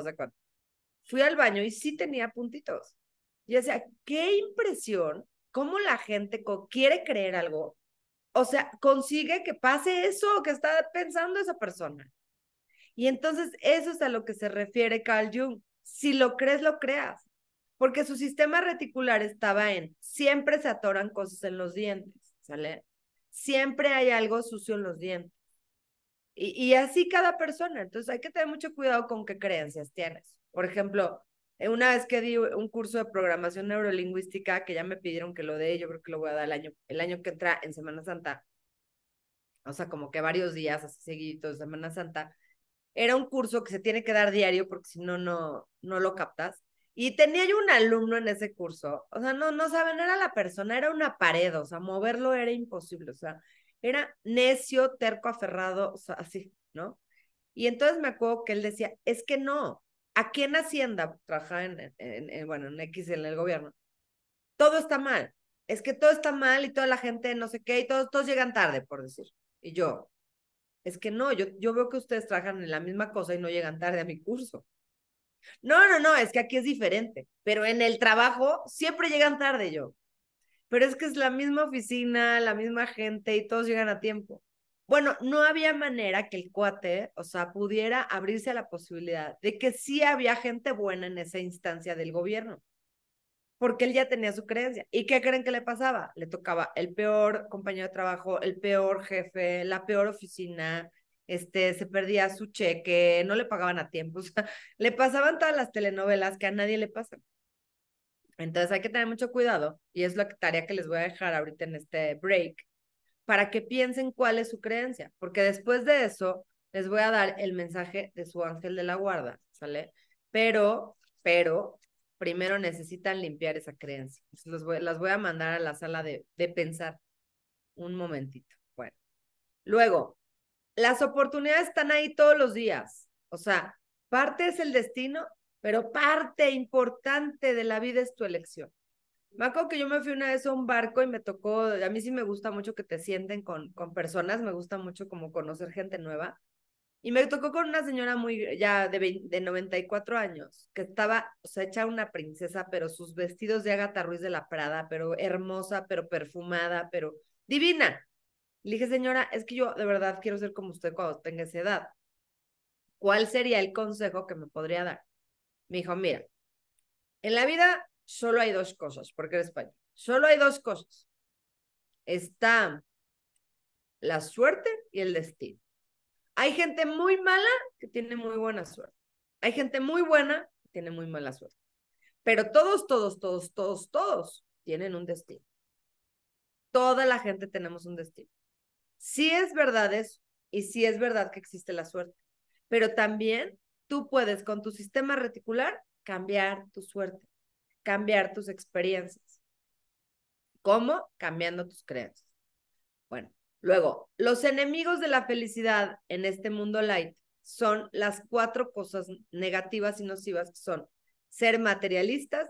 Fui al baño y sí tenía puntitos. Y decía qué impresión, cómo la gente quiere creer algo, o sea, consigue que pase eso que está pensando esa persona. Y entonces eso es a lo que se refiere Carl Jung. Si lo crees, lo creas. Porque su sistema reticular estaba en siempre se atoran cosas en los dientes. ¿sale? Siempre hay algo sucio en los dientes. Y, así cada persona. Entonces hay que tener mucho cuidado con qué creencias tienes. Por ejemplo, eh, una vez que di un curso de programación neurolingüística, que ya me pidieron que lo dé, yo creo que lo voy a dar el año, el año que entra en Semana Santa. O sea, como que varios días así de Semana Santa. Era un curso que se tiene que dar diario porque si no, no, no lo captas. Y tenía yo un alumno en ese curso, o sea, no, no saben, era la persona, era una pared, o sea, moverlo era imposible, o sea, era necio, terco, aferrado, o sea, así, ¿no? Y entonces me acuerdo que él decía, es que no, aquí en Hacienda, trabajaba en, en, bueno, en X, en el gobierno, todo está mal, es que todo está mal y toda la gente no sé qué, y todos, todos llegan tarde, por decir. Y yo, es que no, yo, yo veo que ustedes trabajan en la misma cosa y no llegan tarde a mi curso. No, no, no, es que aquí es diferente, pero en el trabajo siempre llegan tarde yo. Pero es que es la misma oficina, la misma gente y todos llegan a tiempo. Bueno, no había manera que el cuate, o sea, pudiera abrirse a la posibilidad de que sí había gente buena en esa instancia del gobierno, porque él ya tenía su creencia. ¿Y qué creen que le pasaba? Le tocaba el peor compañero de trabajo, el peor jefe, la peor oficina, este, se perdía su cheque, no le pagaban a tiempo, o sea, le pasaban todas las telenovelas que a nadie le pasan. Entonces hay que tener mucho cuidado y es la tarea que les voy a dejar ahorita en este break para que piensen cuál es su creencia, porque después de eso les voy a dar el mensaje de su ángel de la guarda, ¿sale? Pero, pero, primero necesitan limpiar esa creencia. las voy a mandar a la sala de pensar un momentito. Bueno, luego, las oportunidades están ahí todos los días. O sea, parte es el destino, pero parte importante de la vida es tu elección. Me acuerdo que yo me fui una vez a un barco y me tocó, a mí sí me gusta mucho que te sienten con, con personas, me gusta mucho como conocer gente nueva. Y me tocó con una señora muy, ya de, de 94 años, que estaba, o sea, hecha una princesa, pero sus vestidos de Agatha Ruiz de la Prada, pero hermosa, pero perfumada, pero divina. Le dije, señora, es que yo de verdad quiero ser como usted cuando tenga esa edad. ¿Cuál sería el consejo que me podría dar? Me dijo, mira, en la vida solo hay dos cosas, porque eres español. Solo hay dos cosas. Está la suerte y el destino. Hay gente muy mala que tiene muy buena suerte. Hay gente muy buena que tiene muy mala suerte. Pero todos, todos, todos, todos, todos tienen un destino. Toda la gente tenemos un destino. Si es verdad eso, y si es verdad que existe la suerte, pero también tú puedes con tu sistema reticular cambiar tu suerte, cambiar tus experiencias. ¿Cómo? Cambiando tus creencias. Bueno, luego, los enemigos de la felicidad en este mundo light son las cuatro cosas negativas y nocivas que son ser materialistas,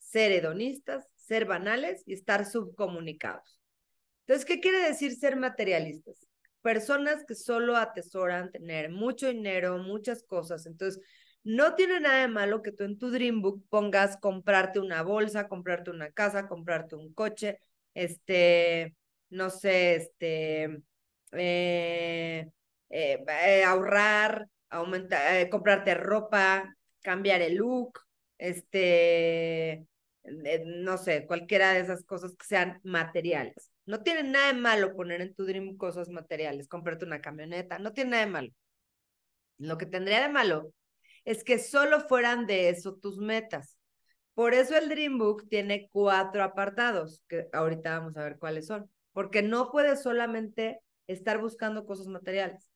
ser hedonistas, ser banales y estar subcomunicados. Entonces, ¿qué quiere decir ser materialistas? Personas que solo atesoran tener mucho dinero, muchas cosas. Entonces, no tiene nada de malo que tú en tu dream book pongas comprarte una bolsa, comprarte una casa, comprarte un coche, este, no sé, este, eh, eh, ahorrar, aumentar, eh, comprarte ropa, cambiar el look, este, no sé, cualquiera de esas cosas que sean materiales. No tiene nada de malo poner en tu dream cosas materiales, comprarte una camioneta, no tiene nada de malo. Lo que tendría de malo es que solo fueran de eso tus metas. Por eso el Dream Book tiene cuatro apartados, que ahorita vamos a ver cuáles son, porque no puedes solamente estar buscando cosas materiales.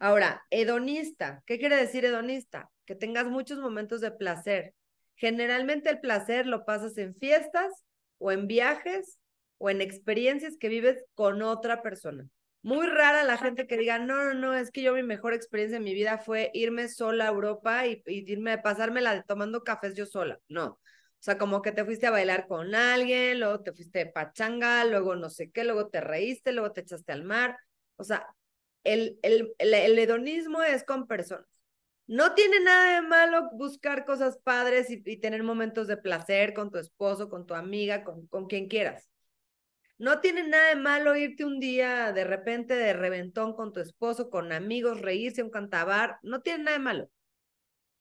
Ahora, hedonista, ¿qué quiere decir hedonista? Que tengas muchos momentos de placer. Generalmente el placer lo pasas en fiestas o en viajes o en experiencias que vives con otra persona. Muy rara la gente que diga, no, no, no, es que yo mi mejor experiencia en mi vida fue irme sola a Europa y, y irme, pasármela de tomando cafés yo sola. No. O sea, como que te fuiste a bailar con alguien, luego te fuiste de pachanga, luego no sé qué, luego te reíste, luego te echaste al mar. O sea, el, el, el, hedonismo es con personas. No tiene nada de malo buscar cosas padres y, y tener momentos de placer con tu esposo, con tu amiga, con, con quien quieras. No tiene nada de malo irte un día de repente de reventón con tu esposo, con amigos, reírse, un cantabar. No tiene nada de malo.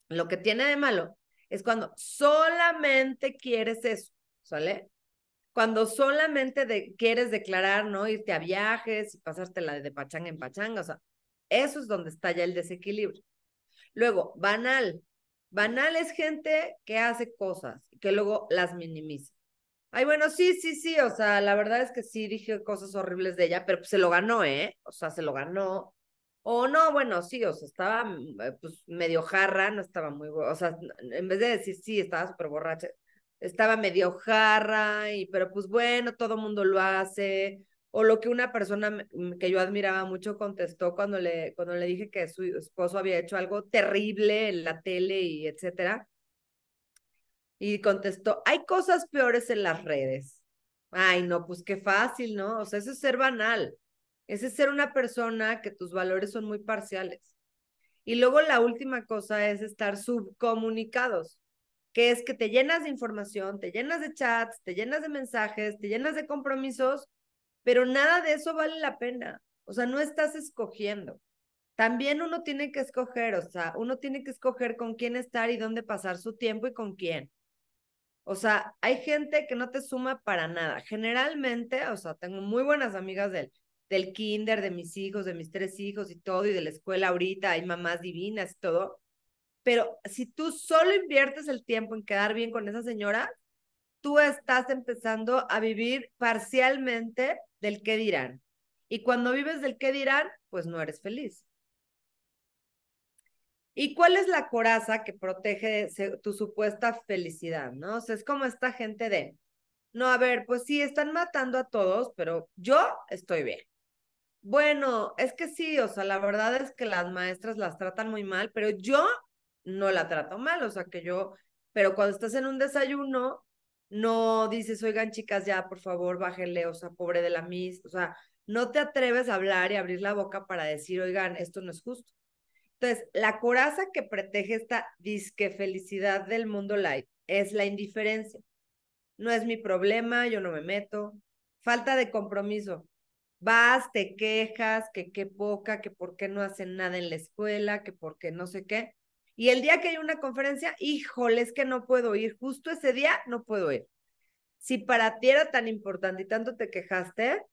Lo que tiene de malo es cuando solamente quieres eso, ¿sale? Cuando solamente quieres declarar, ¿no? Irte a viajes y pasártela de pachanga en pachanga, o sea, eso es donde está ya el desequilibrio. Luego, banal. Banal es gente que hace cosas y que luego las minimiza. Ay, bueno, sí, sí, sí, o sea, la verdad es que sí dije cosas horribles de ella, pero pues, se lo ganó, ¿eh? O sea, se lo ganó. O no, bueno, sí, o sea, estaba mm, eh, pues medio jarra, no estaba muy, o sea, en vez de decir sí, estaba súper borracha, estaba medio jarra, y, pero pues bueno, todo mundo lo hace. O lo que una persona mm, que yo admiraba mucho contestó cuando le, cuando le dije que su esposo había hecho algo terrible en la tele y etcétera y contestó, hay cosas peores en las redes. Ay, no, pues qué fácil, ¿no? O sea, ese es ser banal. Ese es ser una persona que tus valores son muy parciales. Y luego la última cosa es estar subcomunicados, que es que te llenas de información, te llenas de chats, te llenas de mensajes, te llenas de compromisos, pero nada de eso vale la pena. O sea, no estás escogiendo. También uno tiene que escoger, o sea, uno tiene que escoger con quién estar y dónde pasar su tiempo y con quién. O sea, hay gente que no te suma para nada. Generalmente, o sea, tengo muy buenas amigas del, del kinder, de mis hijos, de mis tres hijos y todo, y de la escuela ahorita, hay mamás divinas y todo. Pero si tú solo inviertes el tiempo en quedar bien con esa señora, tú estás empezando a vivir parcialmente del qué dirán. Y cuando vives del qué dirán, pues no eres feliz. ¿Y cuál es la coraza que protege tu supuesta felicidad? ¿no? O sea, es como esta gente de, no, a ver, pues sí, están matando a todos, pero yo estoy bien. Bueno, es que sí, o sea, la verdad es que las maestras las tratan muy mal, pero yo no la trato mal, o sea, que yo, pero cuando estás en un desayuno, no dices, oigan chicas, ya, por favor, bájele, o sea, pobre de la mis, o sea, no te atreves a hablar y abrir la boca para decir, oigan, esto no es justo. Entonces, la coraza que protege esta disque felicidad del mundo light es la indiferencia. No es mi problema, yo no me meto. Falta de compromiso. Vas, te quejas, que qué poca, que por qué no hacen nada en la escuela, que por qué no sé qué. Y el día que hay una conferencia, híjole, es que no puedo ir. Justo ese día no puedo ir. Si para ti era tan importante y tanto te quejaste,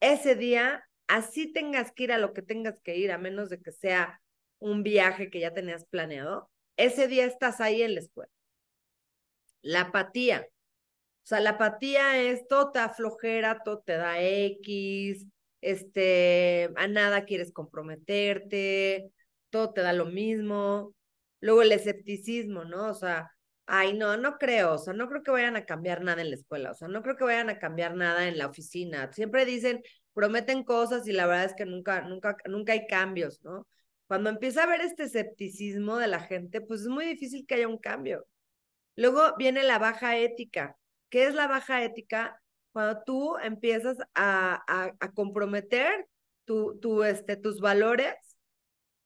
ese día así tengas que ir a lo que tengas que ir, a menos de que sea un viaje que ya tenías planeado, ese día estás ahí en la escuela. La apatía. O sea, la apatía es todo te aflojera, todo te da X, este, a nada quieres comprometerte, todo te da lo mismo. Luego el escepticismo, ¿no? O sea, ay, no, no creo, o sea, no creo que vayan a cambiar nada en la escuela, o sea, no creo que vayan a cambiar nada en la oficina. Siempre dicen, prometen cosas y la verdad es que nunca, nunca, nunca hay cambios, ¿no? Cuando empieza a haber este escepticismo de la gente, pues es muy difícil que haya un cambio. Luego viene la baja ética. ¿Qué es la baja ética? Cuando tú empiezas a, a, comprometer tu, tu, este, tus valores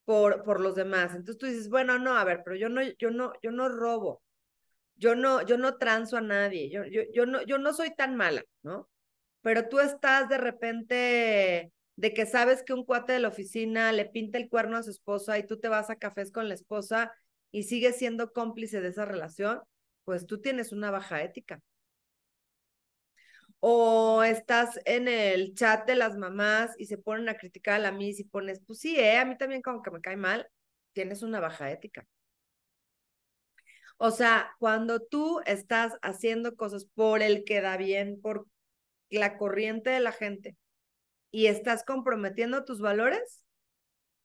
por, por los demás. Entonces tú dices, bueno, no, a ver, pero yo no, yo no, yo no robo, yo no, yo no transo a nadie, yo, yo, yo, no, yo no soy tan mala, ¿no? Pero tú estás de repente de que sabes que un cuate de la oficina le pinta el cuerno a su esposa y tú te vas a cafés con la esposa y sigues siendo cómplice de esa relación, pues tú tienes una baja ética. O estás en el chat de las mamás y se ponen a criticar a la mis y pones, pues sí, eh, a mí también como que me cae mal, tienes una baja ética. O sea, cuando tú estás haciendo cosas por el que da bien, por la corriente de la gente, y estás comprometiendo tus valores,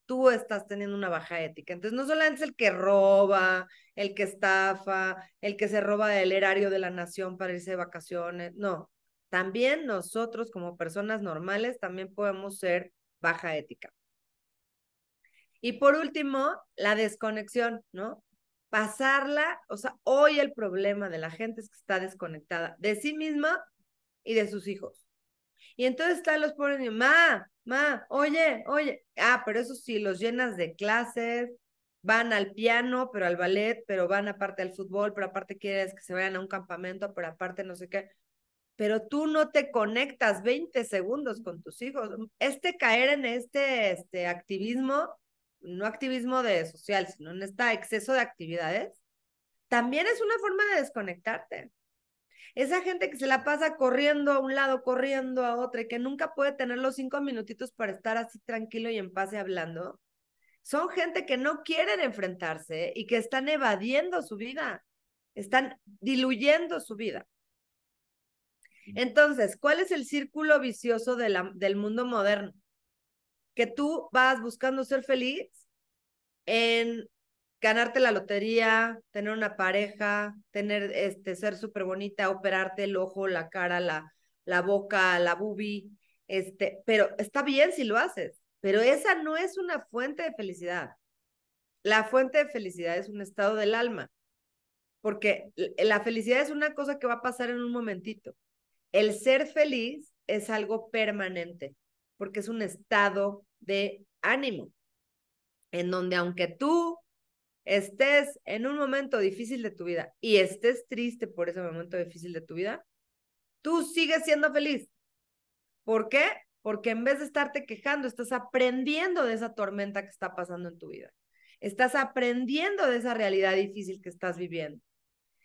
tú estás teniendo una baja ética. Entonces, no solamente es el que roba, el que estafa, el que se roba del erario de la nación para irse de vacaciones, no. También nosotros como personas normales también podemos ser baja ética. Y por último, la desconexión, ¿no? Pasarla, o sea, hoy el problema de la gente es que está desconectada de sí misma y de sus hijos. Y entonces están los pobres dicen, ma, ma, oye, oye. Ah, pero eso sí, los llenas de clases, van al piano, pero al ballet, pero van aparte al fútbol, pero aparte quieres que se vayan a un campamento, pero aparte no sé qué. Pero tú no te conectas 20 segundos con tus hijos. Este caer en este, este activismo, no activismo de social, sino en este exceso de actividades, también es una forma de desconectarte. Esa gente que se la pasa corriendo a un lado, corriendo a otro, y que nunca puede tener los cinco minutitos para estar así tranquilo y en paz hablando, son gente que no quieren enfrentarse y que están evadiendo su vida, están diluyendo su vida. Entonces, ¿cuál es el círculo vicioso del mundo moderno? Que tú vas buscando ser feliz en ganarte la lotería, tener una pareja, tener, este, ser súper bonita, operarte el ojo, la cara, la, la boca, la bubi, este, pero está bien si lo haces, pero esa no es una fuente de felicidad. La fuente de felicidad es un estado del alma, porque la felicidad es una cosa que va a pasar en un momentito. El ser feliz es algo permanente, porque es un estado de ánimo, en donde aunque tú estés en un momento difícil de tu vida y estés triste por ese momento difícil de tu vida, tú sigues siendo feliz. ¿Por qué? Porque en vez de estarte quejando, estás aprendiendo de esa tormenta que está pasando en tu vida. Estás aprendiendo de esa realidad difícil que estás viviendo.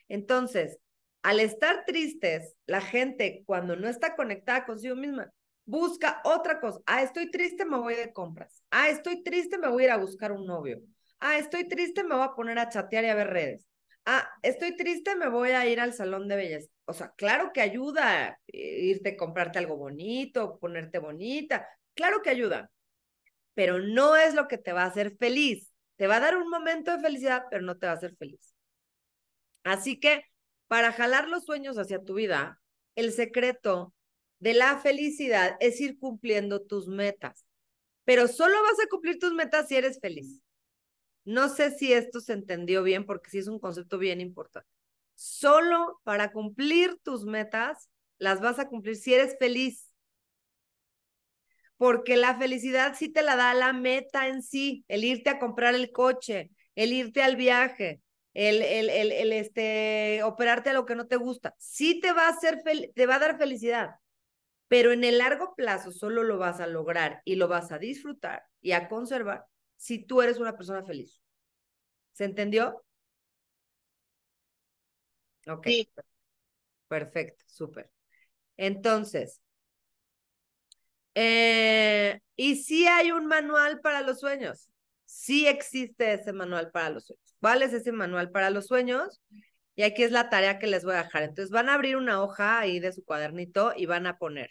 Entonces, al estar tristes, la gente cuando no está conectada consigo misma, busca otra cosa. Ah, estoy triste, me voy de compras. Ah, estoy triste, me voy a ir a buscar un novio ah, estoy triste, me voy a poner a chatear y a ver redes. Ah, estoy triste, me voy a ir al salón de belleza. O sea, claro que ayuda eh, irte a comprarte algo bonito, ponerte bonita, claro que ayuda, pero no es lo que te va a hacer feliz. Te va a dar un momento de felicidad, pero no te va a hacer feliz. Así que para jalar los sueños hacia tu vida, el secreto de la felicidad es ir cumpliendo tus metas. Pero solo vas a cumplir tus metas si eres feliz. No sé si esto se entendió bien porque sí es un concepto bien importante. Solo para cumplir tus metas las vas a cumplir si eres feliz. Porque la felicidad sí te la da la meta en sí, el irte a comprar el coche, el irte al viaje, el, el, el, el este, operarte a lo que no te gusta. Sí te va a, hacer te va a dar felicidad, pero en el largo plazo solo lo vas a lograr y lo vas a disfrutar y a conservar si tú eres una persona feliz. ¿Se entendió? Ok. Perfecto, súper. Entonces, eh, y si hay un manual para los sueños. Sí existe ese manual para los sueños. ¿Cuál es ese manual para los sueños? Y aquí es la tarea que les voy a dejar. Entonces van a abrir una hoja ahí de su cuadernito y van a poner,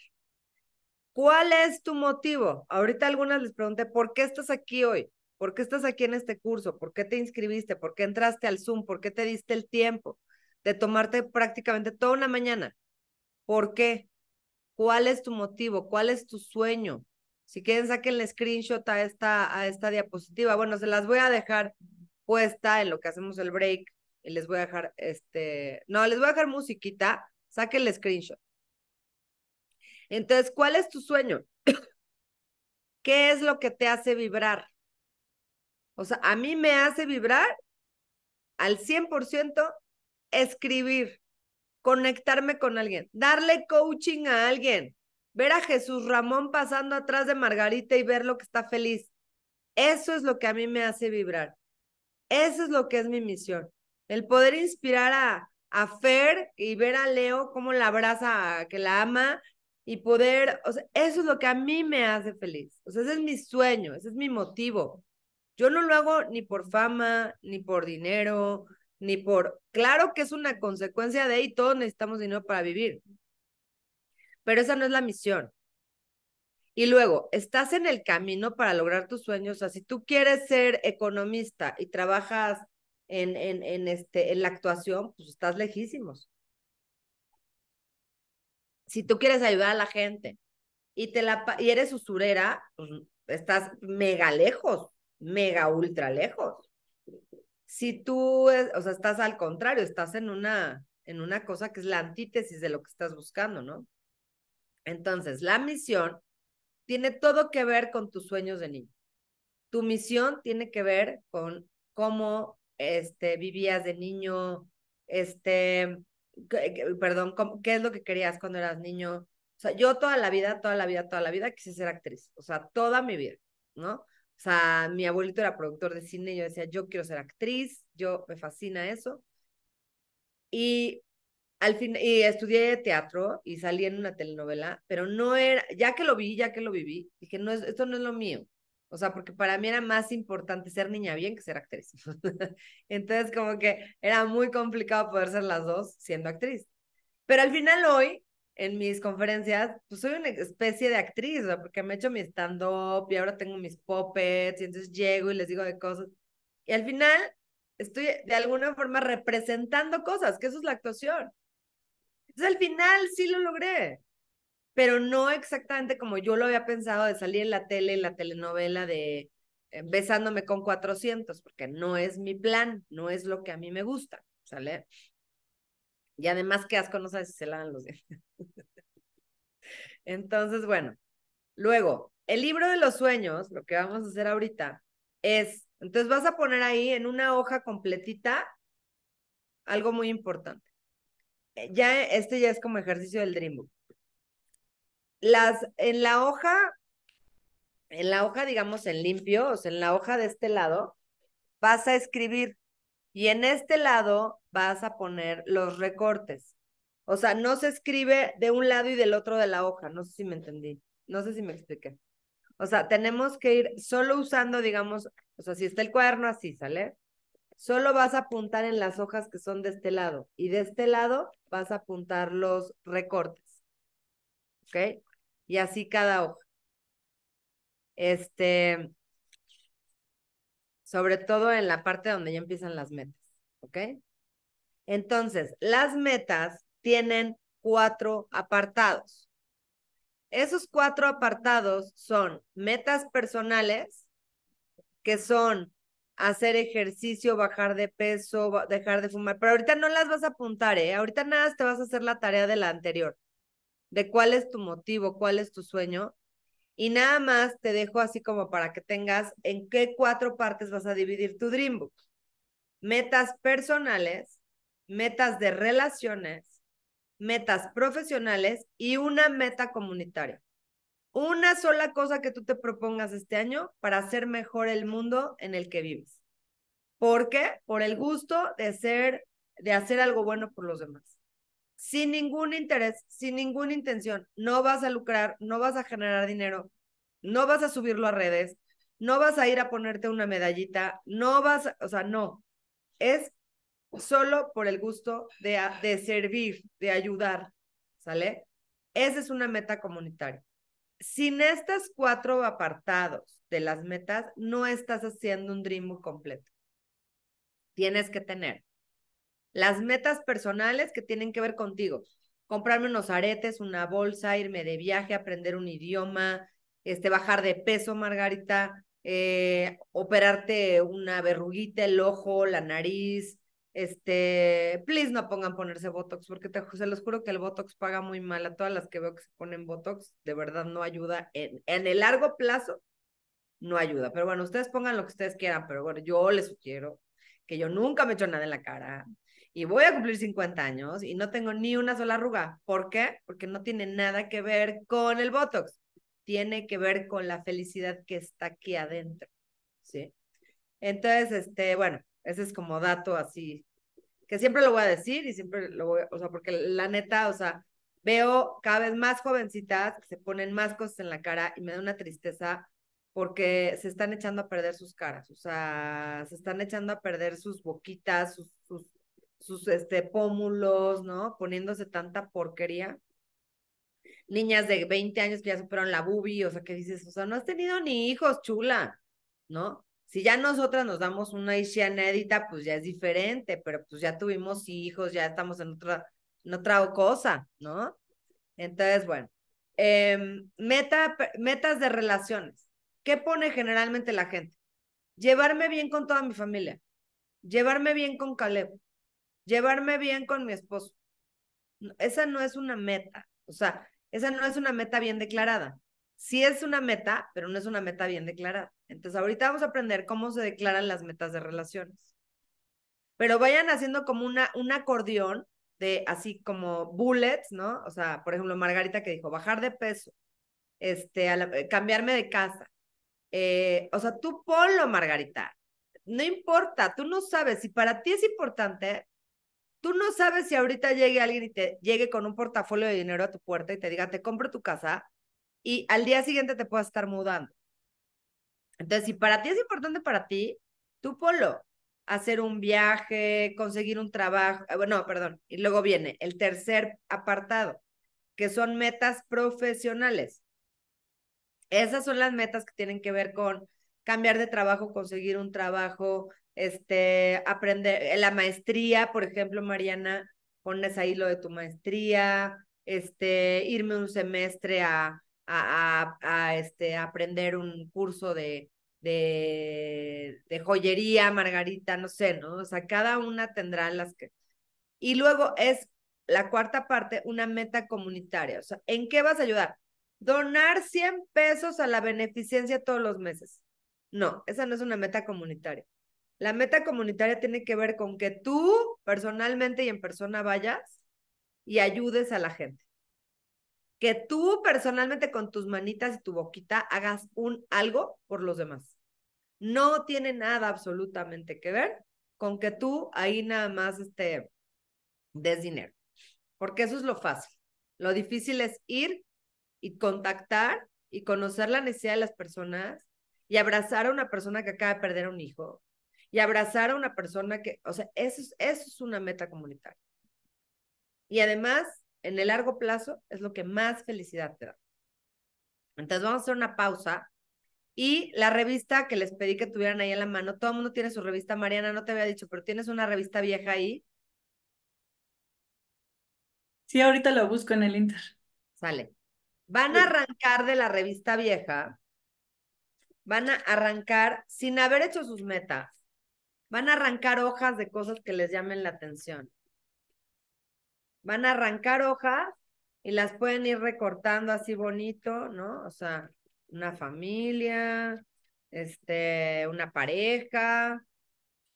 ¿cuál es tu motivo? Ahorita algunas les pregunté, ¿por qué estás aquí hoy? ¿Por qué estás aquí en este curso? ¿Por qué te inscribiste? ¿Por qué entraste al Zoom? ¿Por qué te diste el tiempo de tomarte prácticamente toda una mañana? ¿Por qué? ¿Cuál es tu motivo? ¿Cuál es tu sueño? Si quieren, saquen el screenshot a esta, a esta diapositiva. Bueno, se las voy a dejar puesta en lo que hacemos el break y les voy a dejar, este, no, les voy a dejar musiquita. Saquen el screenshot. Entonces, ¿cuál es tu sueño? ¿Qué es lo que te hace vibrar? O sea, a mí me hace vibrar al 100% escribir, conectarme con alguien, darle coaching a alguien, ver a Jesús Ramón pasando atrás de Margarita y ver lo que está feliz. Eso es lo que a mí me hace vibrar. Eso es lo que es mi misión. El poder inspirar a, a Fer y ver a Leo cómo la abraza, que la ama y poder, o sea, eso es lo que a mí me hace feliz. O sea, ese es mi sueño, ese es mi motivo. Yo no lo hago ni por fama, ni por dinero, ni por... Claro que es una consecuencia de ahí, todos necesitamos dinero para vivir, pero esa no es la misión. Y luego, estás en el camino para lograr tus sueños. O sea, si tú quieres ser economista y trabajas en, en, en, este, en la actuación, pues estás lejísimos. Si tú quieres ayudar a la gente y, te la, eres usurera, pues estás mega lejos mega ultra lejos. Si tú, o sea, estás al contrario, estás en una, en una cosa que es la antítesis de lo que estás buscando, ¿no? Entonces, la misión tiene todo que ver con tus sueños de niño. Tu misión tiene que ver con cómo este, vivías de niño, este, perdón, qué es lo que querías cuando eras niño. O sea, yo toda la vida, toda la vida, toda la vida quise ser actriz, o sea, toda mi vida, ¿no? O sea, mi abuelito era productor de cine, y yo decía, yo quiero ser actriz, yo me fascina eso. Y al fin, y estudié teatro y salí en una telenovela, pero no era, ya que lo vi, ya que lo viví, dije, no, esto no es lo mío. O sea, porque para mí era más importante ser niña bien que ser actriz. Entonces, como que era muy complicado poder ser las dos siendo actriz. Pero al final hoy en mis conferencias, pues soy una especie de actriz, porque me he hecho mi stand-up y ahora tengo mis puppets y entonces llego y les digo de cosas. Y al final estoy de alguna forma representando cosas, que eso es la actuación. Entonces al final sí lo logré, pero no exactamente como yo lo había pensado de salir en la tele, en la telenovela de eh, besándome con 400, porque no es mi plan, no es lo que a mí me gusta, ¿sale? Y además, qué asco, no sabes si se lavan los dientes. Entonces, bueno, luego, el libro de los sueños, lo que vamos a hacer ahorita, es, entonces vas a poner ahí en una hoja completita algo muy importante. Eh, ya, este ya es como ejercicio del Dreambook. Las, en la hoja, en la hoja, digamos, en limpio, o sea, en la hoja de este lado, vas a escribir y en este lado vas a poner los recortes. O sea, no se escribe de un lado y del otro de la hoja. No sé si me entendí. No sé si me expliqué. O sea, tenemos que ir solo usando, digamos, o sea, si está el cuaderno así, ¿sale? Solo vas a apuntar en las hojas que son de este lado y de este lado vas a apuntar los recortes. ¿Ok? Y así cada hoja. Este, sobre todo en la parte donde ya empiezan las metas, ¿ok? Entonces, las metas tienen cuatro apartados. Esos cuatro apartados son metas personales, que son hacer ejercicio, bajar de peso, dejar de fumar, pero ahorita no las vas a apuntar, ¿eh? Ahorita nada, te vas a hacer la tarea de la anterior, de cuál es tu motivo, cuál es tu sueño, y nada más te dejo así como para que tengas en qué cuatro partes vas a dividir tu dreambook: Metas personales, metas de relaciones, metas profesionales y una meta comunitaria. Una sola cosa que tú te propongas este año para hacer mejor el mundo en el que vives. ¿Por qué? Por el gusto de ser, de hacer algo bueno por los demás sin ningún interés, sin ninguna intención. No vas a lucrar, no vas a generar dinero, no vas a subirlo a redes, no vas a ir a ponerte una medallita, no vas, a, o sea, no. Es solo por el gusto de, de servir, de ayudar, ¿sale? Esa es una meta comunitaria. Sin estos cuatro apartados de las metas, no estás haciendo un dream completo. Tienes que tener las metas personales que tienen que ver contigo. Comprarme unos aretes, una bolsa, irme de viaje, aprender un idioma, este, bajar de peso, Margarita, eh, operarte una verruguita, el ojo, la nariz, este, please no pongan ponerse Botox, porque te, se los juro que el Botox paga muy mal a todas las que veo que se ponen Botox, de verdad no ayuda, en, en el largo plazo no ayuda, pero bueno, ustedes pongan lo que ustedes quieran, pero bueno, yo les sugiero que yo nunca me echo nada en la cara, y voy a cumplir 50 años y no tengo ni una sola arruga. ¿Por qué? Porque no tiene nada que ver con el Botox. Tiene que ver con la felicidad que está aquí adentro. ¿Sí? Entonces, este, bueno, ese es como dato así, que siempre lo voy a decir y siempre lo voy, o sea, porque la neta, o sea, veo cada vez más jovencitas que se ponen más cosas en la cara y me da una tristeza porque se están echando a perder sus caras, o sea, se están echando a perder sus boquitas, sus sus este, pómulos, ¿no? Poniéndose tanta porquería. Niñas de 20 años que ya superaron la bubi, o sea, que dices, o sea, no has tenido ni hijos, chula, ¿no? Si ya nosotras nos damos una inédita pues ya es diferente, pero pues ya tuvimos hijos, ya estamos en otra, otra cosa, ¿no? Entonces, bueno, em, meta, metas de relaciones. ¿Qué pone generalmente la gente? Llevarme bien con toda mi familia, llevarme bien con Caleb, llevarme bien con mi esposo. Esa no es una meta, o sea, esa no es una meta bien declarada. Sí es una meta, pero no es una meta bien declarada. Entonces, ahorita vamos a aprender cómo se declaran las metas de relaciones. Pero vayan haciendo como una, un acordeón de así como bullets, ¿no? O sea, por ejemplo, Margarita que dijo, bajar de peso, este, cambiarme de casa. Eh, o sea, tú ponlo, Margarita. No importa, tú no sabes. Si para ti es importante, Tú no sabes si ahorita llegue alguien y te llegue con un portafolio de dinero a tu puerta y te diga, te compro tu casa y al día siguiente te puedas estar mudando. Entonces, si para ti es importante para ti, tú polo Hacer un viaje, conseguir un trabajo, eh, bueno, perdón, y luego viene el tercer apartado, que son metas profesionales. Esas son las metas que tienen que ver con cambiar de trabajo, conseguir un trabajo, este, aprender la maestría, por ejemplo, Mariana, pones ahí lo de tu maestría, este, irme un semestre a, a, a, este, aprender un curso de, de, de, joyería, Margarita, no sé, ¿no? O sea, cada una tendrá las que... Y luego es la cuarta parte, una meta comunitaria. O sea, ¿en qué vas a ayudar? Donar 100 pesos a la beneficencia todos los meses. No, esa no es una meta comunitaria. La meta comunitaria tiene que ver con que tú personalmente y en persona vayas y ayudes a la gente. Que tú personalmente con tus manitas y tu boquita hagas un algo por los demás. No tiene nada absolutamente que ver con que tú ahí nada más este, des dinero. Porque eso es lo fácil. Lo difícil es ir y contactar y conocer la necesidad de las personas y abrazar a una persona que acaba de perder a un hijo y abrazar a una persona que, o sea, eso es, eso es una meta comunitaria. Y además, en el largo plazo, es lo que más felicidad te da. Entonces, vamos a hacer una pausa. Y la revista que les pedí que tuvieran ahí en la mano, todo el mundo tiene su revista, Mariana, no te había dicho, pero tienes una revista vieja ahí. Sí, ahorita lo busco en el Inter. Sale. Van a arrancar de la revista vieja, van a arrancar sin haber hecho sus metas, Van a arrancar hojas de cosas que les llamen la atención. Van a arrancar hojas y las pueden ir recortando así bonito, ¿no? O sea, una familia, este, una pareja.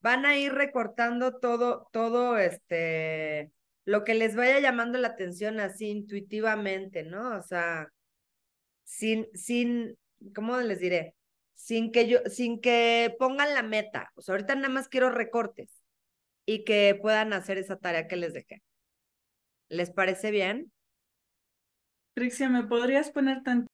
Van a ir recortando todo, todo este, lo que les vaya llamando la atención así intuitivamente, ¿no? O sea, sin, sin, ¿cómo les diré? sin que yo, sin que pongan la meta. O ahorita nada más quiero recortes y que puedan hacer esa tarea que les dejé. ¿Les parece bien? Trixia, ¿me podrías poner tan.?